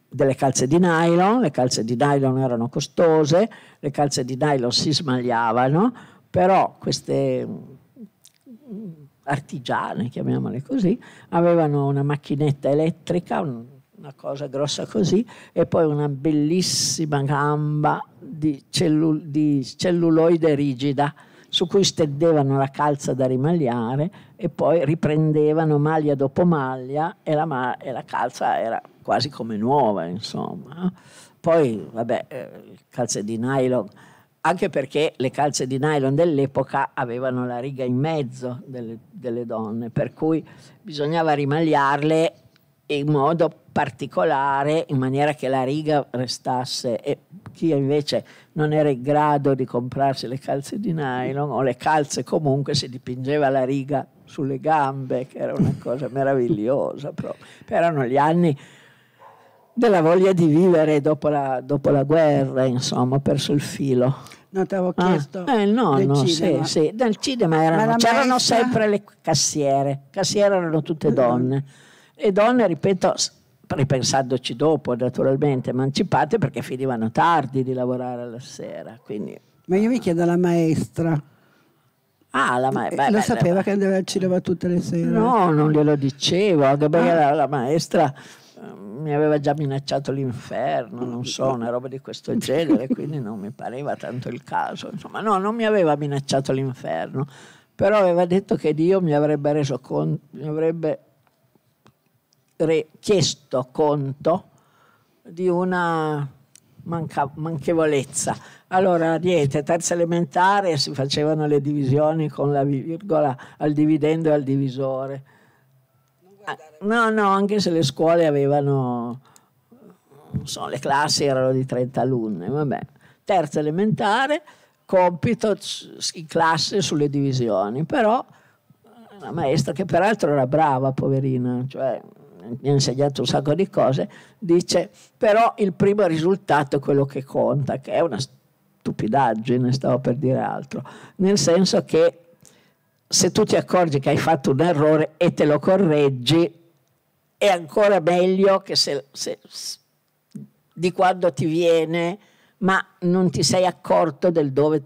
Speaker 2: delle calze di nylon, le calze di nylon erano costose, le calze di nylon si smagliavano, però queste artigiane, chiamiamole così, avevano una macchinetta elettrica, una cosa grossa così, e poi una bellissima gamba di, cellu- di celluloide rigida su cui stendevano la calza da rimagliare e poi riprendevano maglia dopo maglia e la, ma- e la calza era quasi come nuova, insomma. Poi, vabbè, eh, calze di nylon anche perché le calze di nylon dell'epoca avevano la riga in mezzo delle, delle donne, per cui bisognava rimagliarle in modo particolare, in maniera che la riga restasse e chi invece non era in grado di comprarsi le calze di nylon o le calze comunque si dipingeva la riga sulle gambe, che era una cosa meravigliosa proprio. Erano gli anni della voglia di vivere dopo la, dopo la guerra, insomma, ho perso il filo. No, ti avevo ah, chiesto. Ah, eh, no, no, cinema. sì, sì. Nel cinema erano, c'erano maestra... sempre le cassiere. Cassiere erano tutte mm. donne. E donne, ripeto, ripensandoci dopo naturalmente, emancipate perché finivano tardi di lavorare la sera. Quindi... Ma io mi chiedo alla maestra.
Speaker 1: Ah, la maestra. Eh, beh, lo sapeva beh, che andava al cinema tutte le sere? No,
Speaker 2: non glielo dicevo, anche perché ah. la, la maestra Ehm, mi aveva già minacciato l'inferno, non so, una roba di questo genere, quindi non mi pareva tanto il caso. Insomma, no, non mi aveva minacciato l'inferno, però aveva detto che Dio mi avrebbe reso conto, mi avrebbe re- chiesto conto di una manca- manchevolezza. Allora, niente, terza elementare si facevano le divisioni con la virgola al dividendo e al divisore Ah, no, no, anche se le scuole avevano, non so, le classi erano di 30 alunni, vabbè. Terza elementare, compito in classe sulle divisioni, però eh, la maestra, che peraltro era brava, poverina, cioè mi ha insegnato un sacco di cose, dice però il primo risultato è quello che conta, che è una stupidaggine, stavo per dire altro, nel senso che se tu ti accorgi che hai fatto un errore e te lo correggi, è ancora meglio che se, se, di quando ti viene, ma non ti sei accorto del dove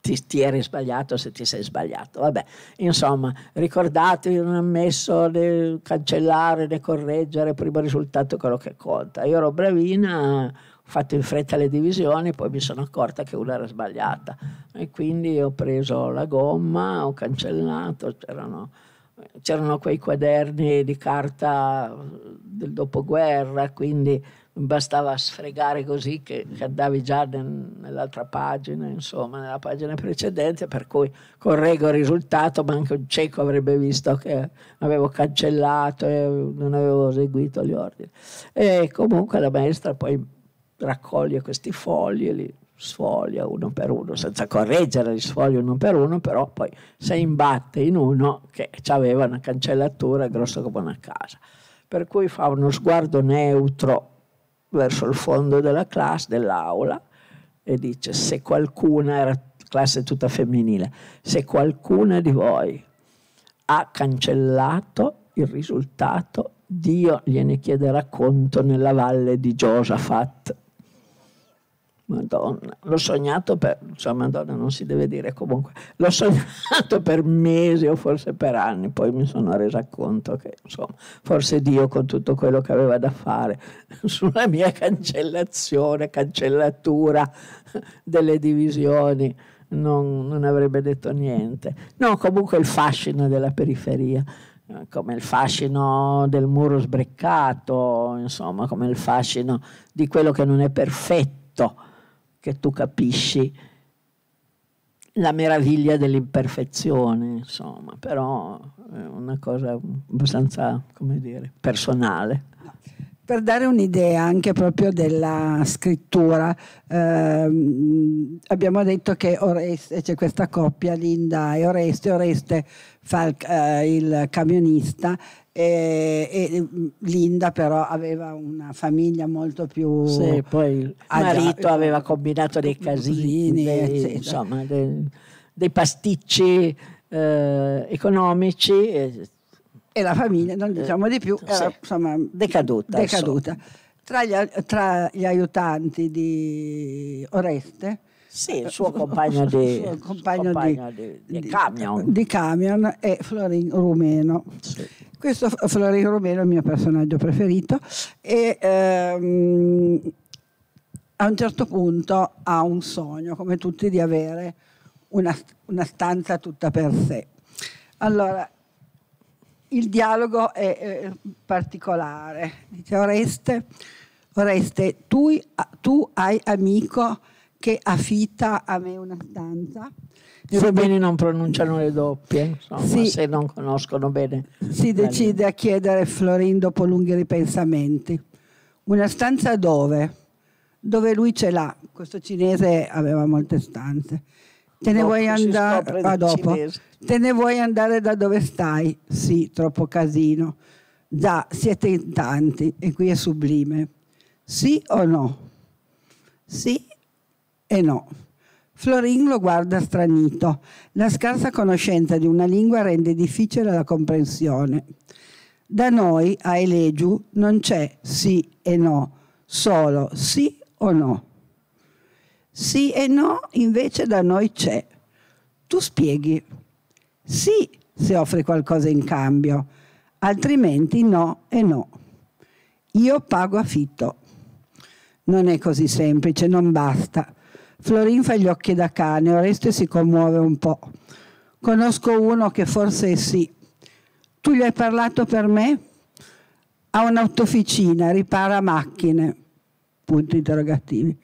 Speaker 2: ti, ti eri sbagliato se ti sei sbagliato. Vabbè, insomma, ricordatevi, non ammesso né cancellare né correggere, primo risultato è quello che conta. Io ero bravina fatto in fretta le divisioni, poi mi sono accorta che una era sbagliata e quindi ho preso la gomma, ho cancellato, c'erano, c'erano quei quaderni di carta eh, del dopoguerra, quindi bastava sfregare così che, che andavi già nel, nell'altra pagina, insomma, nella pagina precedente, per cui correggo il risultato, ma anche un cieco avrebbe visto che avevo cancellato e non avevo eseguito gli ordini. E comunque la maestra poi raccoglie questi fogli e li sfoglia uno per uno, senza correggere, li sfoglia uno per uno, però poi si imbatte in uno che aveva una cancellatura grossa come una casa. Per cui fa uno sguardo neutro verso il fondo della classe, dell'aula, e dice se qualcuna, era classe tutta femminile, se qualcuna di voi ha cancellato il risultato, Dio gliene chiederà conto nella valle di Giosafat. Madonna, l'ho sognato per, cioè Madonna non si deve dire comunque, l'ho sognato per mesi o forse per anni, poi mi sono resa conto che insomma, forse Dio con tutto quello che aveva da fare (laughs) sulla mia cancellazione, cancellatura delle divisioni, non, non avrebbe detto niente. No, comunque il fascino della periferia come il fascino del muro sbreccato, insomma, come il fascino di quello che non è perfetto, che tu capisci la meraviglia dell'imperfezione, insomma, però è una cosa abbastanza, come dire, personale.
Speaker 1: Per dare un'idea anche proprio della scrittura, ehm, abbiamo detto che Oreste, c'è questa coppia, Linda e Oreste, Oreste fa il, eh, il camionista eh, e, e, mm, Linda però aveva una famiglia molto più sì, poi il marito aveva combinato dei casini dei, insomma dei,
Speaker 2: dei pasticci eh, economici e, e,
Speaker 1: la famiglia non diciamo di più era insomma decaduta, decaduta. Tra, gli, tra gli aiutanti di Oreste sì, eh, il suo compagno di, suo compagno compagno di, di, di camion. Di camion è Florin Rumeno. Sì. Questo Florin Rumeno è il mio personaggio preferito e ehm, a un certo punto ha un sogno, come tutti, di avere una, una stanza tutta per sé. Allora, il dialogo è eh, particolare. Dice Oreste, Oreste tu, tu hai amico che affitta a me una stanza. I bene non
Speaker 2: pronunciano le doppie, insomma, sì. se non conoscono bene.
Speaker 1: Si decide a chiedere Florin dopo lunghi ripensamenti. Una stanza dove? Dove lui ce l'ha. Questo cinese aveva molte stanze. Te ne vuoi andare? Ah, dopo. Te ne vuoi andare da dove stai? Sì, troppo casino. Già, siete in tanti e qui è sublime. Sì o no? Sì e no. Florin lo guarda stranito. La scarsa conoscenza di una lingua rende difficile la comprensione. Da noi a Elegiu non c'è sì e no, solo sì o no. Sì e no invece da noi c'è. Tu spieghi. Sì se offri qualcosa in cambio, altrimenti no e no. Io pago affitto. Non è così semplice, non basta. Florin fa gli occhi da cane, Oreste si commuove un po'. Conosco uno che forse è sì. Tu gli hai parlato per me? Ha un'autofficina, ripara macchine. Punto interrogativi.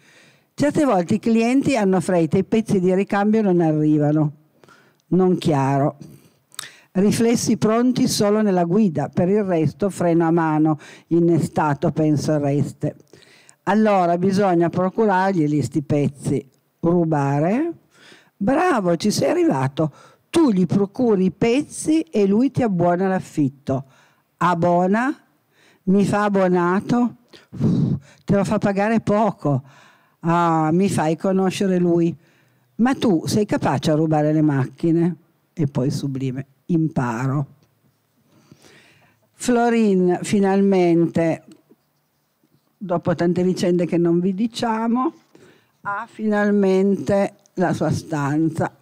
Speaker 1: Certe volte i clienti hanno fretta, i pezzi di ricambio non arrivano. Non chiaro. Riflessi pronti solo nella guida, per il resto freno a mano, innestato, penso Oreste. Allora bisogna procurargli gli sti pezzi, rubare. Bravo, ci sei arrivato. Tu gli procuri i pezzi e lui ti abbuona l'affitto. Abona, mi fa abbonato, te lo fa pagare poco. Ah, mi fai conoscere lui. Ma tu sei capace a rubare le macchine? E poi sublime, imparo. Florin finalmente dopo tante vicende che non vi diciamo, ha finalmente la sua stanza.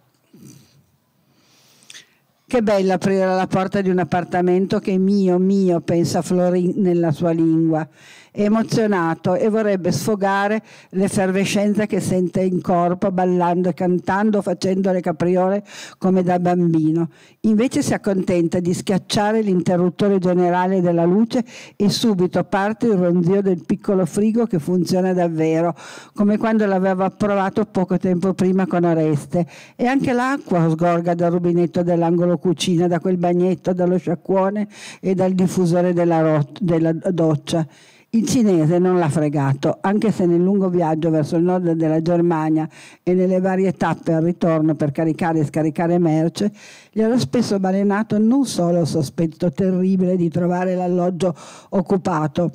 Speaker 1: Che bello aprire la porta di un appartamento che è mio, mio, pensa Florin nella sua lingua emozionato e vorrebbe sfogare l'effervescenza che sente in corpo ballando e cantando, facendo le capriole come da bambino. Invece si accontenta di schiacciare l'interruttore generale della luce e subito parte il ronzio del piccolo frigo che funziona davvero, come quando l'aveva provato poco tempo prima con Oreste. E anche l'acqua sgorga dal rubinetto dell'angolo cucina, da quel bagnetto, dallo sciacquone e dal diffusore della, della doccia. Il cinese non l'ha fregato, anche se nel lungo viaggio verso il nord della Germania e nelle varie tappe al ritorno per caricare e scaricare merce, gli era spesso balenato non solo il sospetto terribile di trovare l'alloggio occupato,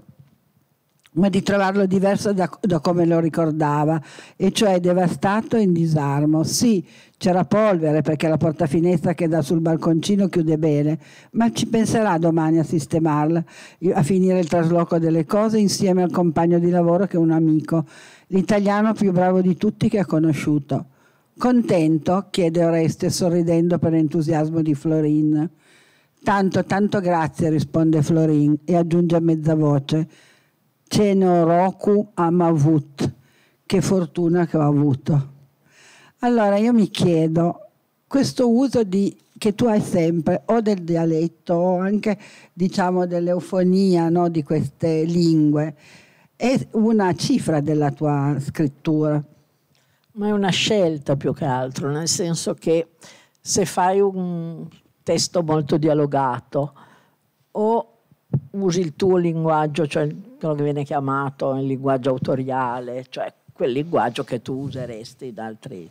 Speaker 1: ma di trovarlo diverso da, da, come lo ricordava, e cioè devastato e in disarmo. Sì, c'era polvere perché la portafinestra che dà sul balconcino chiude bene, ma ci penserà domani a sistemarla, a finire il trasloco delle cose insieme al compagno di lavoro che è un amico, l'italiano più bravo di tutti che ha conosciuto. Contento? chiede Oreste sorridendo per l'entusiasmo di Florin. Tanto, tanto grazie, risponde Florin e aggiunge a mezza voce. Ceno Roku Amavut. Che fortuna che ho avuto. Allora io mi chiedo, questo uso di, che tu hai sempre, o del dialetto, o anche diciamo dell'eufonia no, di queste lingue, è una cifra della tua scrittura? Ma è una scelta più che altro, nel senso
Speaker 2: che se fai un testo molto dialogato o usi il tuo linguaggio, cioè quello che viene chiamato il linguaggio autoriale, cioè quel linguaggio che tu useresti da altri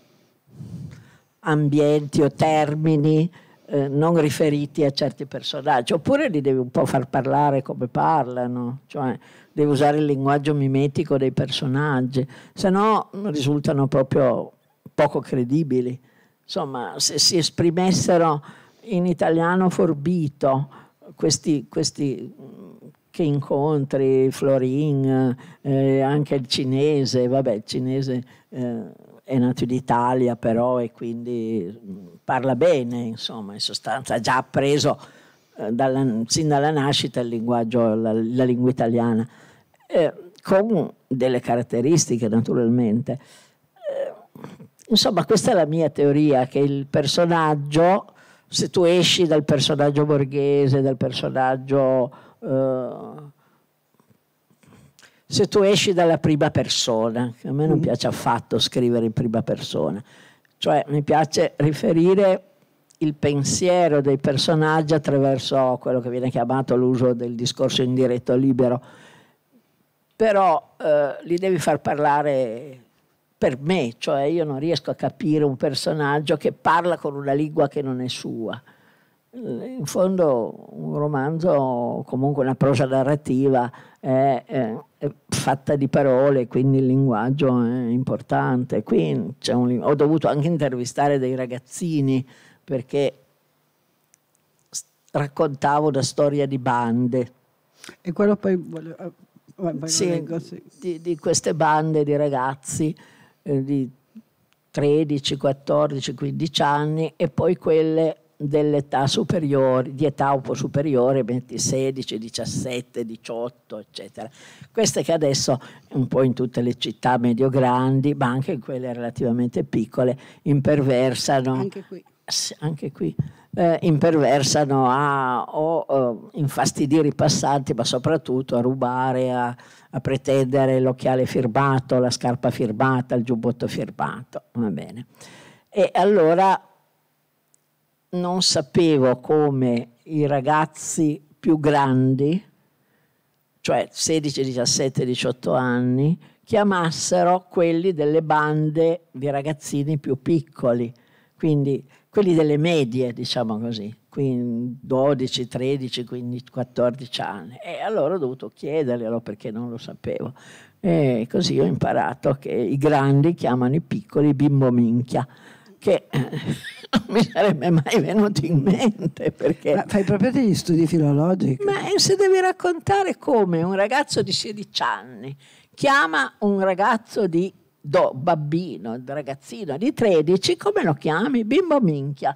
Speaker 2: ambienti o termini eh, non riferiti a certi personaggi, oppure li devi un po' far parlare come parlano, cioè devi usare il linguaggio mimetico dei personaggi, se no risultano proprio poco credibili. Insomma, se si esprimessero in italiano forbito questi, questi che incontri, Florin, eh, anche il cinese, vabbè, il cinese... Eh, è nato in Italia però e quindi mm, parla bene, insomma, in sostanza ha già appreso eh, dalla, sin dalla nascita il linguaggio, la, la lingua italiana, eh, con delle caratteristiche naturalmente. Eh, insomma, questa è la mia teoria, che il personaggio, se tu esci dal personaggio borghese, dal personaggio eh, se tu esci dalla prima persona, a me non mm. piace affatto scrivere in prima persona, cioè mi piace riferire il pensiero dei personaggi attraverso quello che viene chiamato l'uso del discorso indiretto libero, però eh, li devi far parlare per me, cioè io non riesco a capire un personaggio che parla con una lingua che non è sua in fondo un romanzo, comunque una prosa narrativa, è, è, è fatta di parole, quindi il linguaggio è importante. Qui un, ho dovuto anche intervistare dei ragazzini perché raccontavo da storia di bande.
Speaker 1: E quello poi... Volevo, eh, sì, leggo,
Speaker 2: sì. Di, di, queste bande di ragazzi eh, di 13, 14, 15 anni e poi quelle dell'età superiore, di età un po' superiore, 16, 17, 18, eccetera. Queste che adesso un po' in tutte le città medio-grandi, ma anche in quelle relativamente piccole, imperversano. Anche qui. Anche qui eh, imperversano a o, o, infastidire i passanti, ma soprattutto a rubare, a, a, pretendere l'occhiale firmato, la scarpa firmata, il giubbotto firmato. Va bene. E allora non sapevo come i ragazzi più grandi, cioè 16, 17, 18 anni, chiamassero quelli delle bande di ragazzini più piccoli, quindi quelli delle medie, diciamo così, 12, 13, 15, 14 anni. E allora ho dovuto chiederglielo perché non lo sapevo. E così ho imparato che i grandi chiamano i piccoli bimbo minchia che eh, (laughs) non mi sarebbe mai venuto in mente. Perché... Ma fai proprio degli studi filologici? Ma eh, se devi raccontare come un ragazzo di 16 anni chiama un ragazzo di do, bambino, ragazzino di 13, come lo chiami? Bimbo minchia.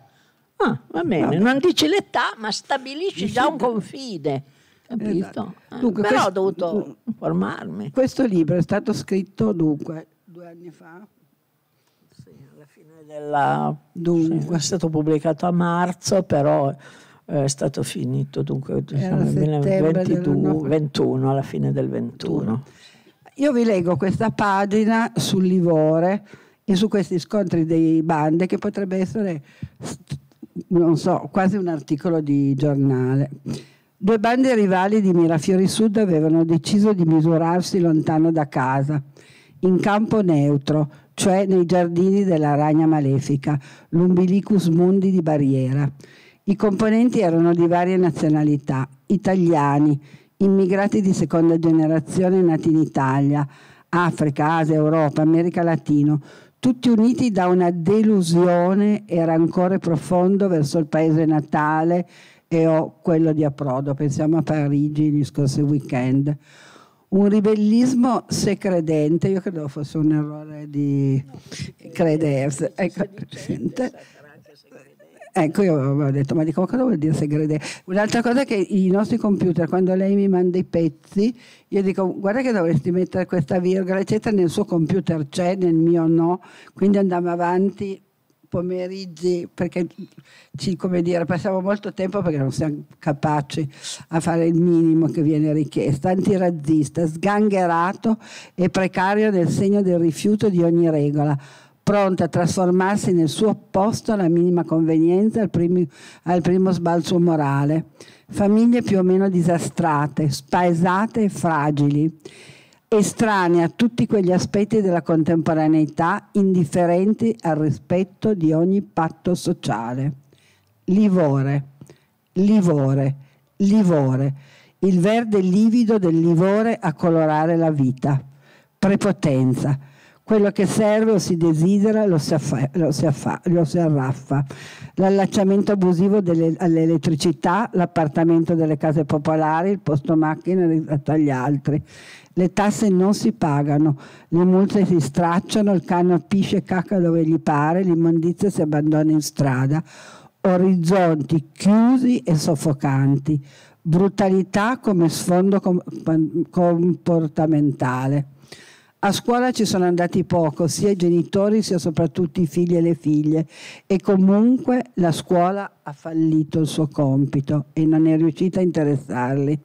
Speaker 2: Ah, va bene, non dici l'età, ma stabilisci già un confine. Capito? Esatto. Ah, dunque, Però questo, ho dovuto informarmi. Questo libro è stato scritto dunque
Speaker 1: due anni fa,
Speaker 2: della... Dunque, è stato pubblicato a marzo, però eh, è stato finito dunque diciamo,
Speaker 1: nel 2021, alla fine del 21. Io vi leggo questa pagina sul Livore e su questi scontri dei bande che potrebbe essere, non so, quasi un articolo di giornale. Due bande rivali di Mirafiori Sud avevano deciso di misurarsi lontano da casa, in campo neutro, cioè nei giardini della ragna malefica, l'Umbilicus Mundi di Barriera. I componenti erano di varie nazionalità, italiani, immigrati di seconda generazione nati in Italia, Africa, Asia, Europa, America Latino, tutti uniti da una delusione e rancore profondo verso il paese natale e o quello di approdo. Pensiamo a Parigi gli scorsi weekend un ribellismo se credente, io credo fosse un errore di no, credersi. Ecco, Ecco, io avevo detto, ma dico, cosa vuol dire segrede? Un'altra cosa è che i nostri computer, quando lei mi manda i pezzi, io dico, guarda che dovresti mettere questa virgola, eccetera, nel suo computer c'è, nel mio no, quindi andiamo avanti pomeriggi, perché ci, come dire, passiamo molto tempo perché non siamo capaci a fare il minimo che viene richiesto, antirazzista, sgangherato e precario nel segno del rifiuto di ogni regola, pronto a trasformarsi nel suo opposto alla minima convenienza, al, primi, al primo sbalzo morale. Famiglie più o meno disastrate, spaesate e fragili estranea a tutti quegli aspetti della contemporaneità indifferenti al rispetto di ogni patto sociale. Livore, livore, livore, il verde livido del livore a colorare la vita. Prepotenza, quello che serve o si desidera lo si, affa- lo si, affa- lo si arraffa. L'allacciamento abusivo delle- all'elettricità, l'appartamento delle case popolari, il posto macchina rispetto agli altri, le tasse non si pagano, le multe si stracciano, il cane pisce e cacca dove gli pare, l'immondizia si abbandona in strada, orizzonti chiusi e soffocanti, brutalità come sfondo com comportamentale. A scuola ci sono andati poco, sia i genitori sia soprattutto i figli e le figlie e comunque la scuola ha fallito il suo compito e non è riuscita a interessarli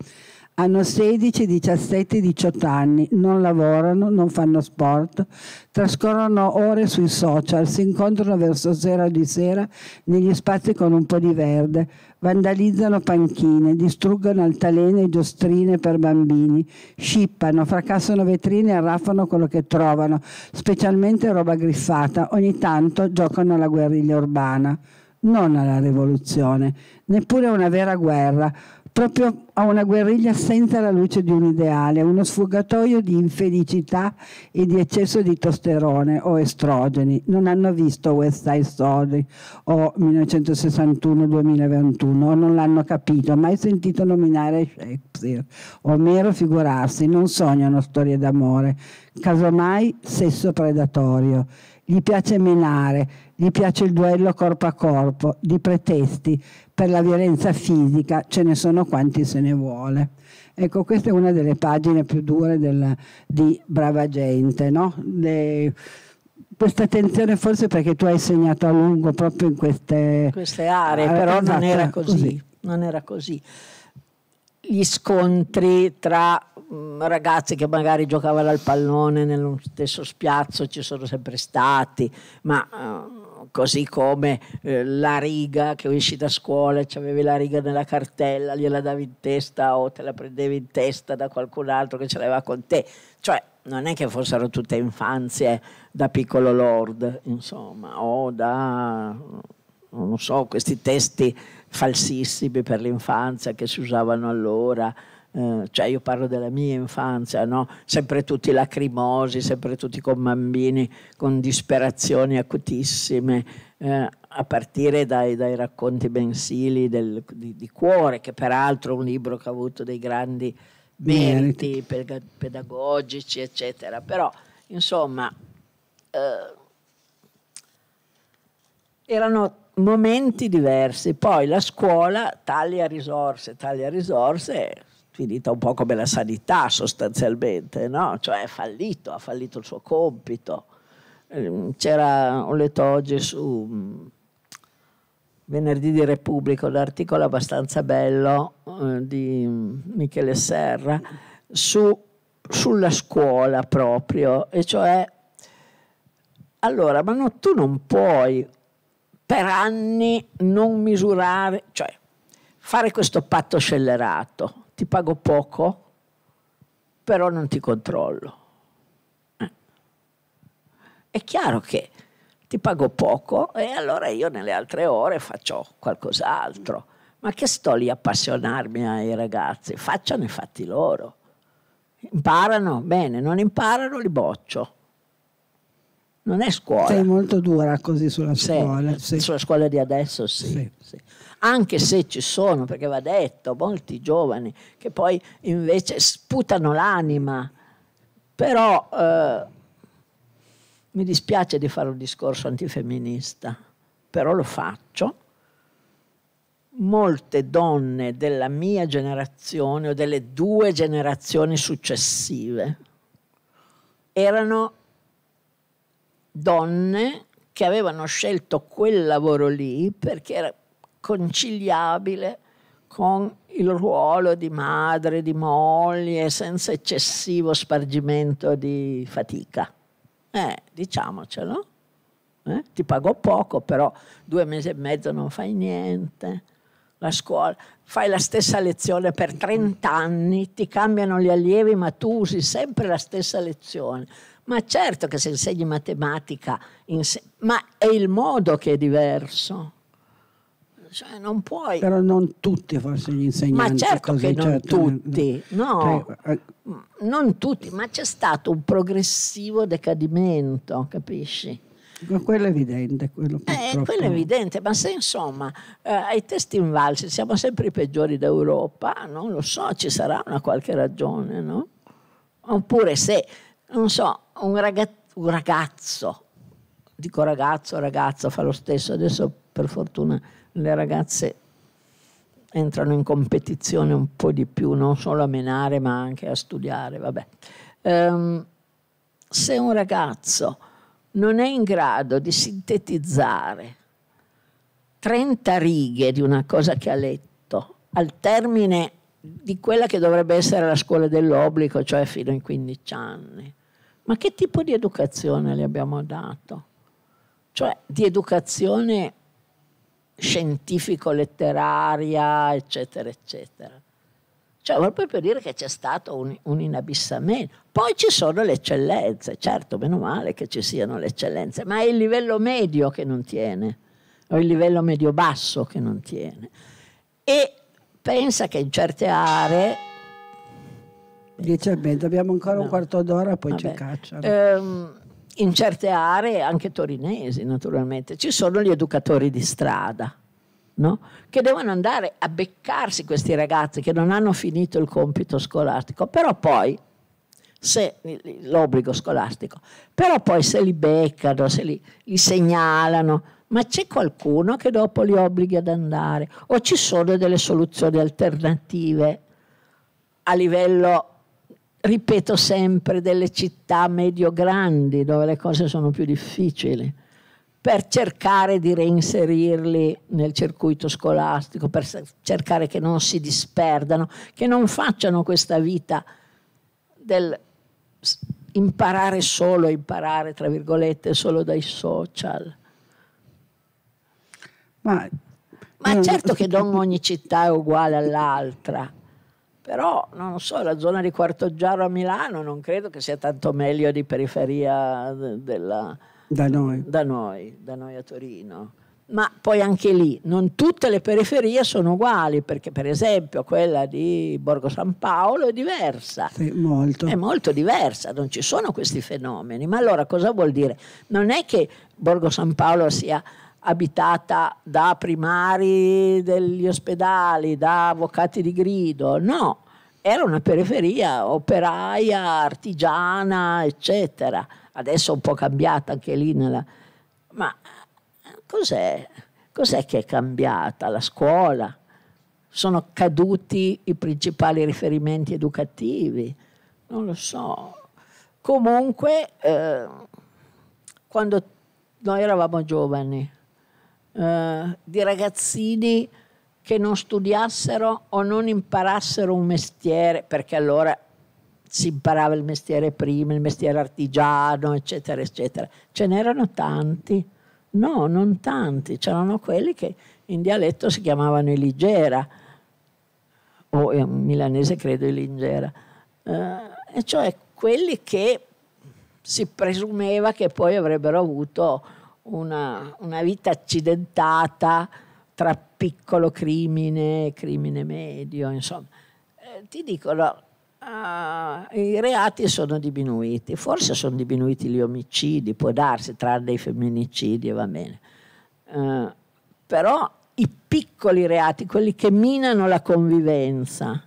Speaker 1: hanno 16, 17, 18 anni, non lavorano, non fanno sport, trascorrono ore sui social, si incontrano verso sera di sera negli spazi con un po' di verde, vandalizzano panchine, distruggono altalene e giostrine per bambini, scippano, fracassano vetrine e arraffano quello che trovano, specialmente roba griffata, ogni tanto giocano alla guerriglia urbana non alla rivoluzione, neppure una vera guerra, proprio a una guerriglia senza la luce di un ideale, uno sfogatoio di infelicità e di eccesso di tosterone o estrogeni. Non hanno visto West Side Story o 1961-2021, o non l'hanno capito, mai sentito nominare Shakespeare, o mero figurarsi, non sognano storie d'amore, casomai sesso predatorio gli piace menare, gli piace il duello corpo a corpo, di pretesti per la violenza fisica ce ne sono quanti se ne vuole. Ecco, questa è una delle pagine più dure del, di Brava Gente, no? Le, questa attenzione forse perché tu hai segnato a lungo proprio in queste, queste
Speaker 2: aree, però non esatto, era così, così. Non era così. Gli scontri tra Mm, ragazzi che magari giocavano al pallone nello stesso spiazzo ci sono sempre stati, ma eh, così come eh, la riga che usci da scuola e avevi la riga nella cartella, gliela davi in testa o te la prendevi in testa da qualcun altro che ce l'aveva con te. Cioè, non è che fossero tutte infanzie da piccolo lord, insomma, o da, non so, questi testi falsissimi per l'infanzia che si usavano allora eh, cioè io parlo della mia infanzia, no? sempre tutti lacrimosi, sempre tutti con bambini, con disperazioni acutissime, eh, a partire dai, dai racconti mensili del, di, di, Cuore, che peraltro è un libro che ha avuto dei grandi
Speaker 1: meriti
Speaker 2: pedagogici, eccetera. Però, insomma, eh, erano momenti diversi. Poi la scuola taglia risorse, taglia risorse finita un po' come la sanità sostanzialmente, no? cioè è fallito, ha fallito il suo compito. Ehm, c'era, ho letto oggi su mm, Venerdì di Repubblica un articolo abbastanza bello eh, di Michele Serra su, sulla scuola proprio, e cioè, allora, ma no, tu non puoi per anni non misurare, cioè fare questo patto scellerato ti pago poco, però non ti controllo. È chiaro che ti pago poco e allora io nelle altre ore faccio qualcos'altro. Ma che sto lì a appassionarmi ai ragazzi? Facciano i fatti loro. Imparano, bene, non imparano, li boccio. Non è scuola. Sei
Speaker 1: molto dura così sulla scuola. Sì, sì. Sulla
Speaker 2: scuola di adesso sì. sì anche se ci sono, perché va detto, molti giovani che poi invece sputano l'anima, però eh, mi dispiace di fare un discorso antifemminista, però lo faccio. Molte donne della mia generazione o delle due generazioni successive erano donne che avevano scelto quel lavoro lì perché era conciliabile con il ruolo di madre, di moglie, senza eccessivo spargimento di fatica. Eh, diciamocelo. Eh? Ti pago poco, però due mesi e mezzo non fai niente. La scuola, fai la stessa lezione per 30 anni, ti cambiano gli allievi, ma tu usi sempre la stessa lezione. Ma certo che se insegni matematica, inse ma è il modo che è diverso
Speaker 1: cioè non puoi. Però non tutti forse gli insegnanti. Ma certo così, che non certo. tutti, no, cioè, eh.
Speaker 2: non tutti, ma c'è stato un progressivo decadimento, capisci? Ma quello è evidente, quello eh, purtroppo. Eh, quello è evidente, ma se insomma eh, ai testi invalsi siamo sempre i peggiori d'Europa, non lo so, ci sarà una qualche ragione, no? Oppure se, non so, un, ragaz- un ragazzo, dico ragazzo, ragazza, fa lo stesso, adesso per fortuna le ragazze entrano in competizione un po' di più, non solo a menare ma anche a studiare. Vabbè. Um, se un ragazzo non è in grado di sintetizzare 30 righe di una cosa che ha letto al termine di quella che dovrebbe essere la scuola dell'obbligo, cioè fino ai 15 anni, ma che tipo di educazione le abbiamo dato? Cioè di educazione scientifico-letteraria, eccetera, eccetera. Cioè vuol proprio dire che c'è stato un, un, inabissamento. Poi ci sono le eccellenze, certo, meno male che ci siano le eccellenze, ma è il livello medio che non tiene, o il livello medio-basso che non tiene. E pensa che in certe
Speaker 1: aree... 10 e 20, abbiamo ancora no, un quarto d'ora, poi vabbè, ci cacciano.
Speaker 2: Ehm, in certe aree, anche torinesi naturalmente, ci sono gli educatori di strada. No? che devono andare a beccarsi questi ragazzi che non hanno finito il compito scolastico, però poi se, l'obbligo scolastico, però poi se li beccano, se li, li segnalano, ma c'è qualcuno che dopo li obblighi ad andare o ci sono delle soluzioni alternative a livello ripeto sempre, delle città medio-grandi dove le cose sono più difficili, per cercare di reinserirli nel circuito scolastico, per cercare che non si disperdano, che non facciano questa vita del imparare solo, imparare tra virgolette solo dai social. Ma, Ma eh, certo eh, che non ogni città è uguale all'altra però non so, la zona di Quarto Giaro a Milano non credo che sia tanto meglio di periferia della, da, noi. Da, noi, da noi a Torino. Ma poi anche lì, non tutte le periferie sono uguali, perché per esempio quella di Borgo San Paolo è diversa. Sì, molto. È molto diversa, non ci sono questi fenomeni. Ma allora cosa vuol dire? Non è che Borgo San Paolo sia abitata da primari degli ospedali, da avvocati di grido, no, era una periferia operaia, artigiana, eccetera. Adesso è un po' cambiata anche lì, nella... ma cos'è? Cos'è che è cambiata? La scuola? Sono caduti i principali riferimenti educativi? Non lo so. Comunque, eh, quando noi eravamo giovani, eh, di ragazzini che non studiassero o non imparassero un mestiere, perché allora si imparava il mestiere prima, il mestiere artigiano, eccetera, eccetera. Ce n'erano tanti. No, non tanti, c'erano quelli che in dialetto si chiamavano i ligera, o eh, in milanese credo i lingera, eh, e cioè quelli che si presumeva che poi avrebbero avuto una, una vita accidentata tra piccolo crimine e crimine medio, insomma. Eh, ti dicono, uh, i reati sono diminuiti, forse sono diminuiti gli omicidi, può darsi, tranne i femminicidi, va bene. Uh, però i piccoli reati, quelli che minano la convivenza.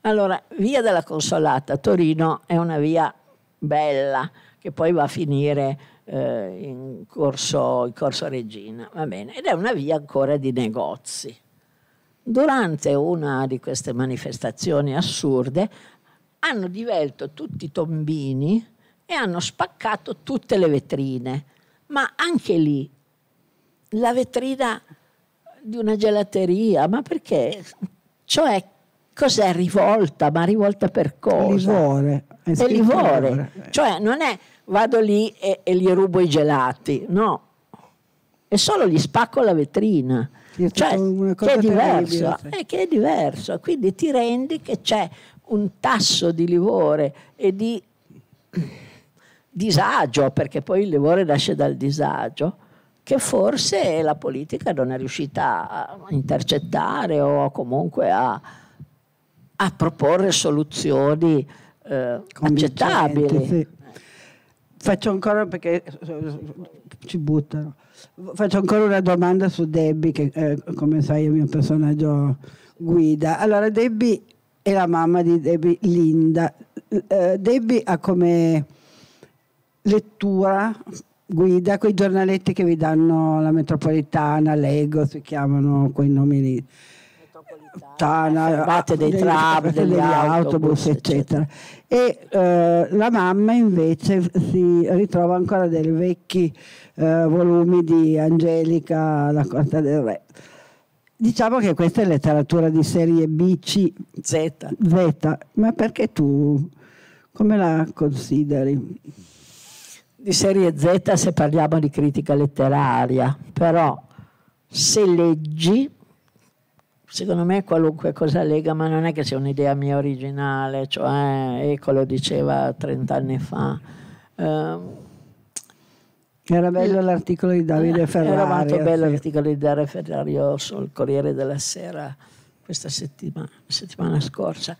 Speaker 2: Allora, Via della Consolata a Torino è una via bella che poi va a finire eh, in, corso, in corso Regina, va bene, ed è una via ancora di negozi. Durante una di queste manifestazioni assurde hanno divelto tutti i tombini e hanno spaccato tutte le vetrine, ma anche lì la vetrina di una gelateria, ma perché? Cioè, cos'è rivolta? Ma rivolta per cosa? Livore. È Livore. Livore. Cioè, non è vado lì e, e gli rubo i gelati. No, è solo gli spacco la vetrina. È cioè, che è diverso, eh, che è diverso. Quindi ti rendi che c'è un tasso di livore e di disagio, perché poi il livore nasce dal disagio, che forse la politica non è riuscita a intercettare o comunque a, a
Speaker 1: proporre soluzioni eh, accettabili. Sì. Faccio ancora perché eh, ci buttano. Faccio ancora una domanda su Debbie, che eh, come sai è il mio personaggio guida. Allora, Debbie è la mamma di Debbie Linda. Eh, Debbie ha come lettura guida quei giornaletti che vi danno la metropolitana, Lego si chiamano quei nomi lì puttana, dei, dei tram, degli, autobus, autobus eccetera. eccetera. E eh, la mamma invece si ritrova ancora dei vecchi eh, volumi di Angelica, la corte del re. Diciamo che questa è letteratura di serie B, C, Z. Z. Ma perché tu come la consideri?
Speaker 2: Di serie Z se parliamo di critica letteraria, però se leggi Secondo me qualunque cosa lega, ma non è che sia un'idea mia originale, cioè Eco lo diceva 30 anni fa. Um, era
Speaker 1: bello l'articolo di Davide Ferrari. Era molto bello
Speaker 2: l'articolo di Davide Ferrari sul Corriere della Sera questa settimana, settimana scorsa.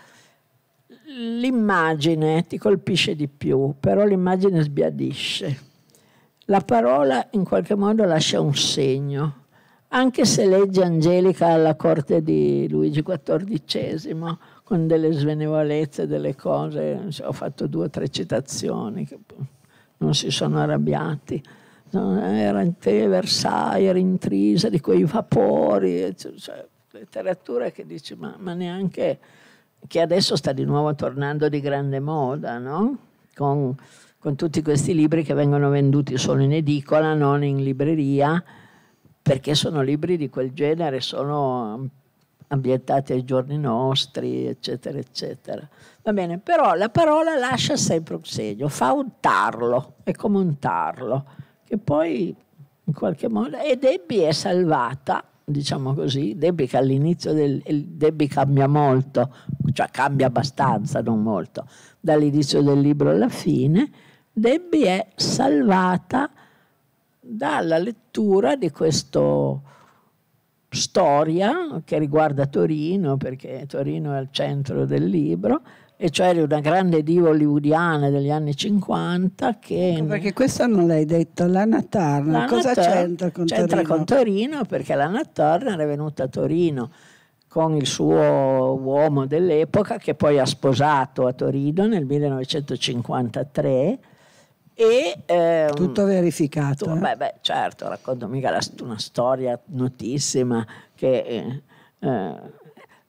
Speaker 2: L'immagine ti colpisce di più, però l'immagine sbiadisce. La parola in qualche modo lascia un segno anche se legge Angelica alla corte di Luigi XIV con delle svenevolezze, delle cose, ho fatto due o tre citazioni che non si sono arrabbiati. Era in te Versailles, era intrisa di quei vapori, cioè, letteratura che dici ma, ma neanche che adesso sta di nuovo tornando di grande moda, no? Con, con tutti questi libri che vengono venduti solo in edicola, non in libreria perché sono libri di quel genere, sono ambientati ai giorni nostri, eccetera, eccetera. Va bene, però la parola lascia sempre un segno, fa un tarlo, è come un tarlo, che poi in qualche modo... E Debbie è salvata, diciamo così, Debbie che all'inizio del... Debbie cambia molto, cioè cambia abbastanza, non molto, dall'inizio del libro alla fine, Debbie è salvata dalla lettura di questa storia che riguarda Torino, perché Torino è al centro del libro, e cioè di una grande diva hollywoodiana degli anni 50 che... Ecco, perché
Speaker 1: questo non l'hai detto, l'Anna Turner, l'Anna cosa Turner c'entra con c'entra Torino? C'entra con
Speaker 2: Torino perché l'Anna Turner è venuta a Torino con il suo uomo dell'epoca che poi ha sposato a Torino nel 1953 e, ehm, Tutto verificato. Tu, eh? beh, beh, certo, racconto mica la, una storia notissima che... Eh, eh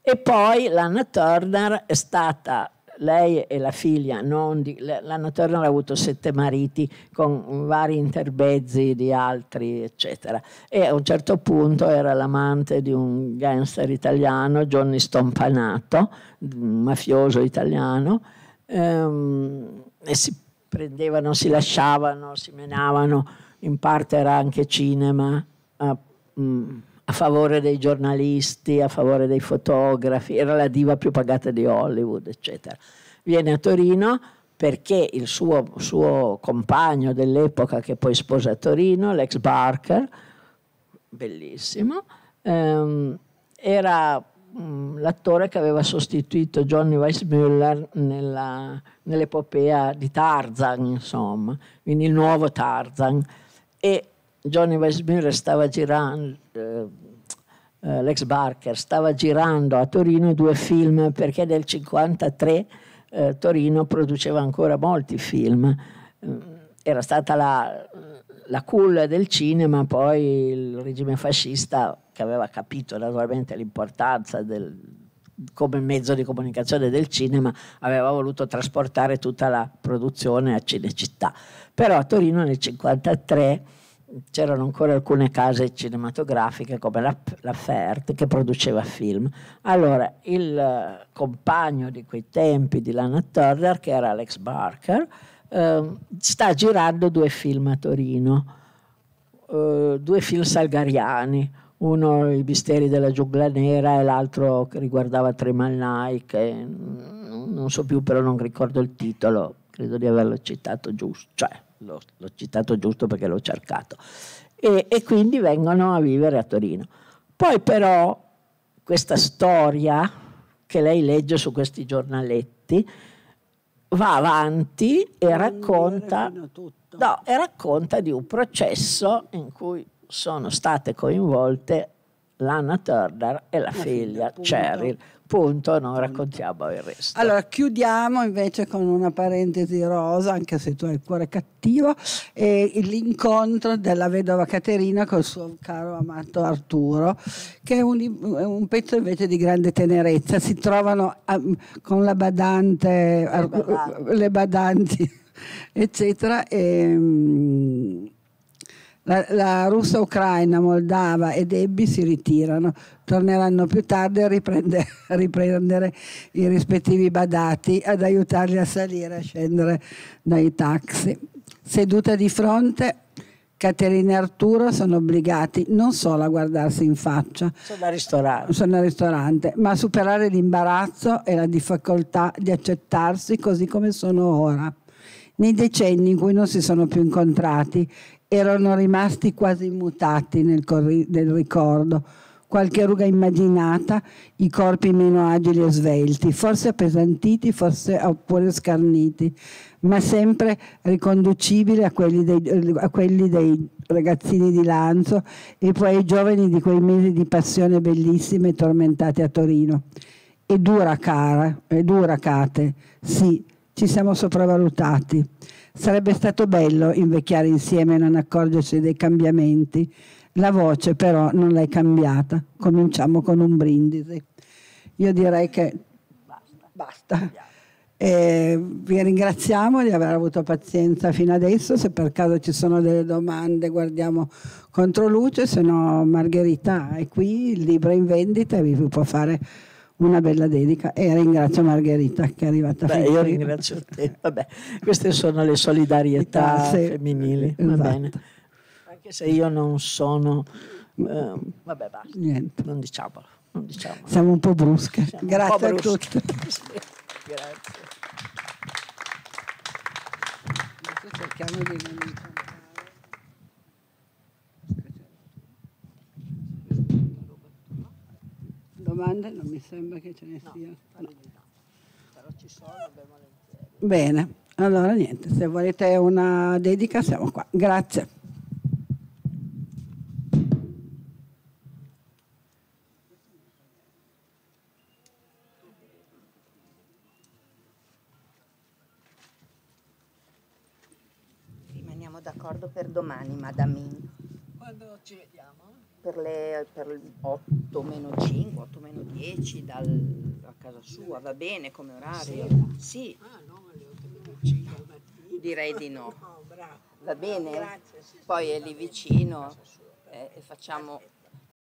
Speaker 2: e poi l'Anna Turner è stata lei e la figlia, di, l'Anna Turner ha avuto sette mariti con vari interbezzi di altri, eccetera. E a un certo punto era l'amante di un gangster italiano, Johnny Stompanato, un mafioso italiano, ehm, e si prendevano, si lasciavano, si menavano, in parte era anche cinema a, mm, a, favore dei giornalisti, a favore dei fotografi, era la diva più pagata di Hollywood, eccetera. Viene a Torino perché il suo, suo compagno dell'epoca che poi sposa a Torino, l'ex Barker, bellissimo, ehm, era Mm, l'attore che aveva sostituito Johnny Weissmuller nella, nell'epopea di Tarzan, insomma, quindi il nuovo Tarzan. E Johnny Weissmuller stava girando, eh, eh, l'ex Barker stava girando a Torino due film perché nel 1953 eh, Torino produceva ancora molti film. Mm, era stata la, la culla del cinema, poi il regime fascista, che aveva capito naturalmente l'importanza del, come mezzo di comunicazione del cinema, aveva voluto trasportare tutta la produzione a Cinecittà. Però a Torino nel 1953 c'erano ancora alcune case cinematografiche come la, la Fert che produceva film. Allora, il compagno di quei tempi di Lana Turner, che era Alex Barker, eh, sta girando due film a Torino, eh, due film salgariani, uno I misteri della giungla nera e l'altro che riguardava Tremalnai, che non so più però non ricordo il titolo, credo di averlo citato giusto, cioè l'ho, l'ho citato giusto perché l'ho cercato. E, e quindi vengono a vivere a Torino. Poi però questa storia che lei legge su questi giornaletti, va avanti e racconta, no, e racconta di un processo in cui sono state coinvolte Lana Turner e la, la figlia, figlia Cheryl. Punto, non raccontiamo il
Speaker 1: resto. Allora chiudiamo invece con una parentesi rosa, anche se tu hai il cuore cattivo, eh, l'incontro della vedova Caterina col suo caro amato Arturo, che è un, un pezzo invece di grande tenerezza. Si trovano um, con la badante, le, ah, badanti, (laughs) eccetera. E, um, la, la russa Ucraina, Moldava e Debbie si ritirano, torneranno più tardi a riprendere, a riprendere i rispettivi badati ad aiutarli a salire, a scendere dai taxi. Seduta di fronte, Caterina e Arturo sono obbligati non solo a guardarsi in faccia, sono
Speaker 2: al ristorante,
Speaker 1: sono al ristorante ma a superare l'imbarazzo e la difficoltà di accettarsi così come sono ora. Nei decenni in cui non si sono più incontrati, erano rimasti quasi immutati nel, corri- nel ricordo. Qualche ruga immaginata, i corpi meno agili e svelti, forse appesantiti, forse oppure scarniti, ma sempre riconducibili a quelli dei, a quelli dei ragazzini di Lanzo e poi ai giovani di quei mesi di passione bellissime e tormentati a Torino. E dura, cara, e dura, Cate, sì, ci siamo sopravvalutati Sarebbe stato bello invecchiare insieme e non accorgersi dei cambiamenti. La voce però non l'hai cambiata. Cominciamo con un brindisi. Io direi che basta. basta. E vi ringraziamo di aver avuto pazienza fino adesso. Se per caso ci sono delle domande, guardiamo controluce, se no Margherita è qui, il libro è in vendita e vi può fare una bella dedica e ringrazio Margherita che è arrivata Beh, Io ringrazio
Speaker 2: te, Vabbè, queste sono le solidarietà sì,
Speaker 1: femminili, esatto.
Speaker 2: Anche se io non sono... Eh, vabbè, basta. Niente. Non diciamolo, non
Speaker 1: Siamo un po' brusche. Siamo Grazie po brusche.
Speaker 2: a tutti. (laughs) grazie.
Speaker 1: domande? Non mi sembra che ce ne no, sia. No. Però ci sono, Bene, allora niente, se volete una dedica siamo qua. Grazie. Rimaniamo d'accordo per domani, Madame per le per 8 meno 5, 8 meno 10 dal, a casa sua, va bene come orario? Sì.
Speaker 2: sì. Ah, no, alle 8 meno 5 al mattino.
Speaker 1: Direi di no.
Speaker 2: no oh, va bene? Grazie, sì, Poi è lì vicino e eh, facciamo...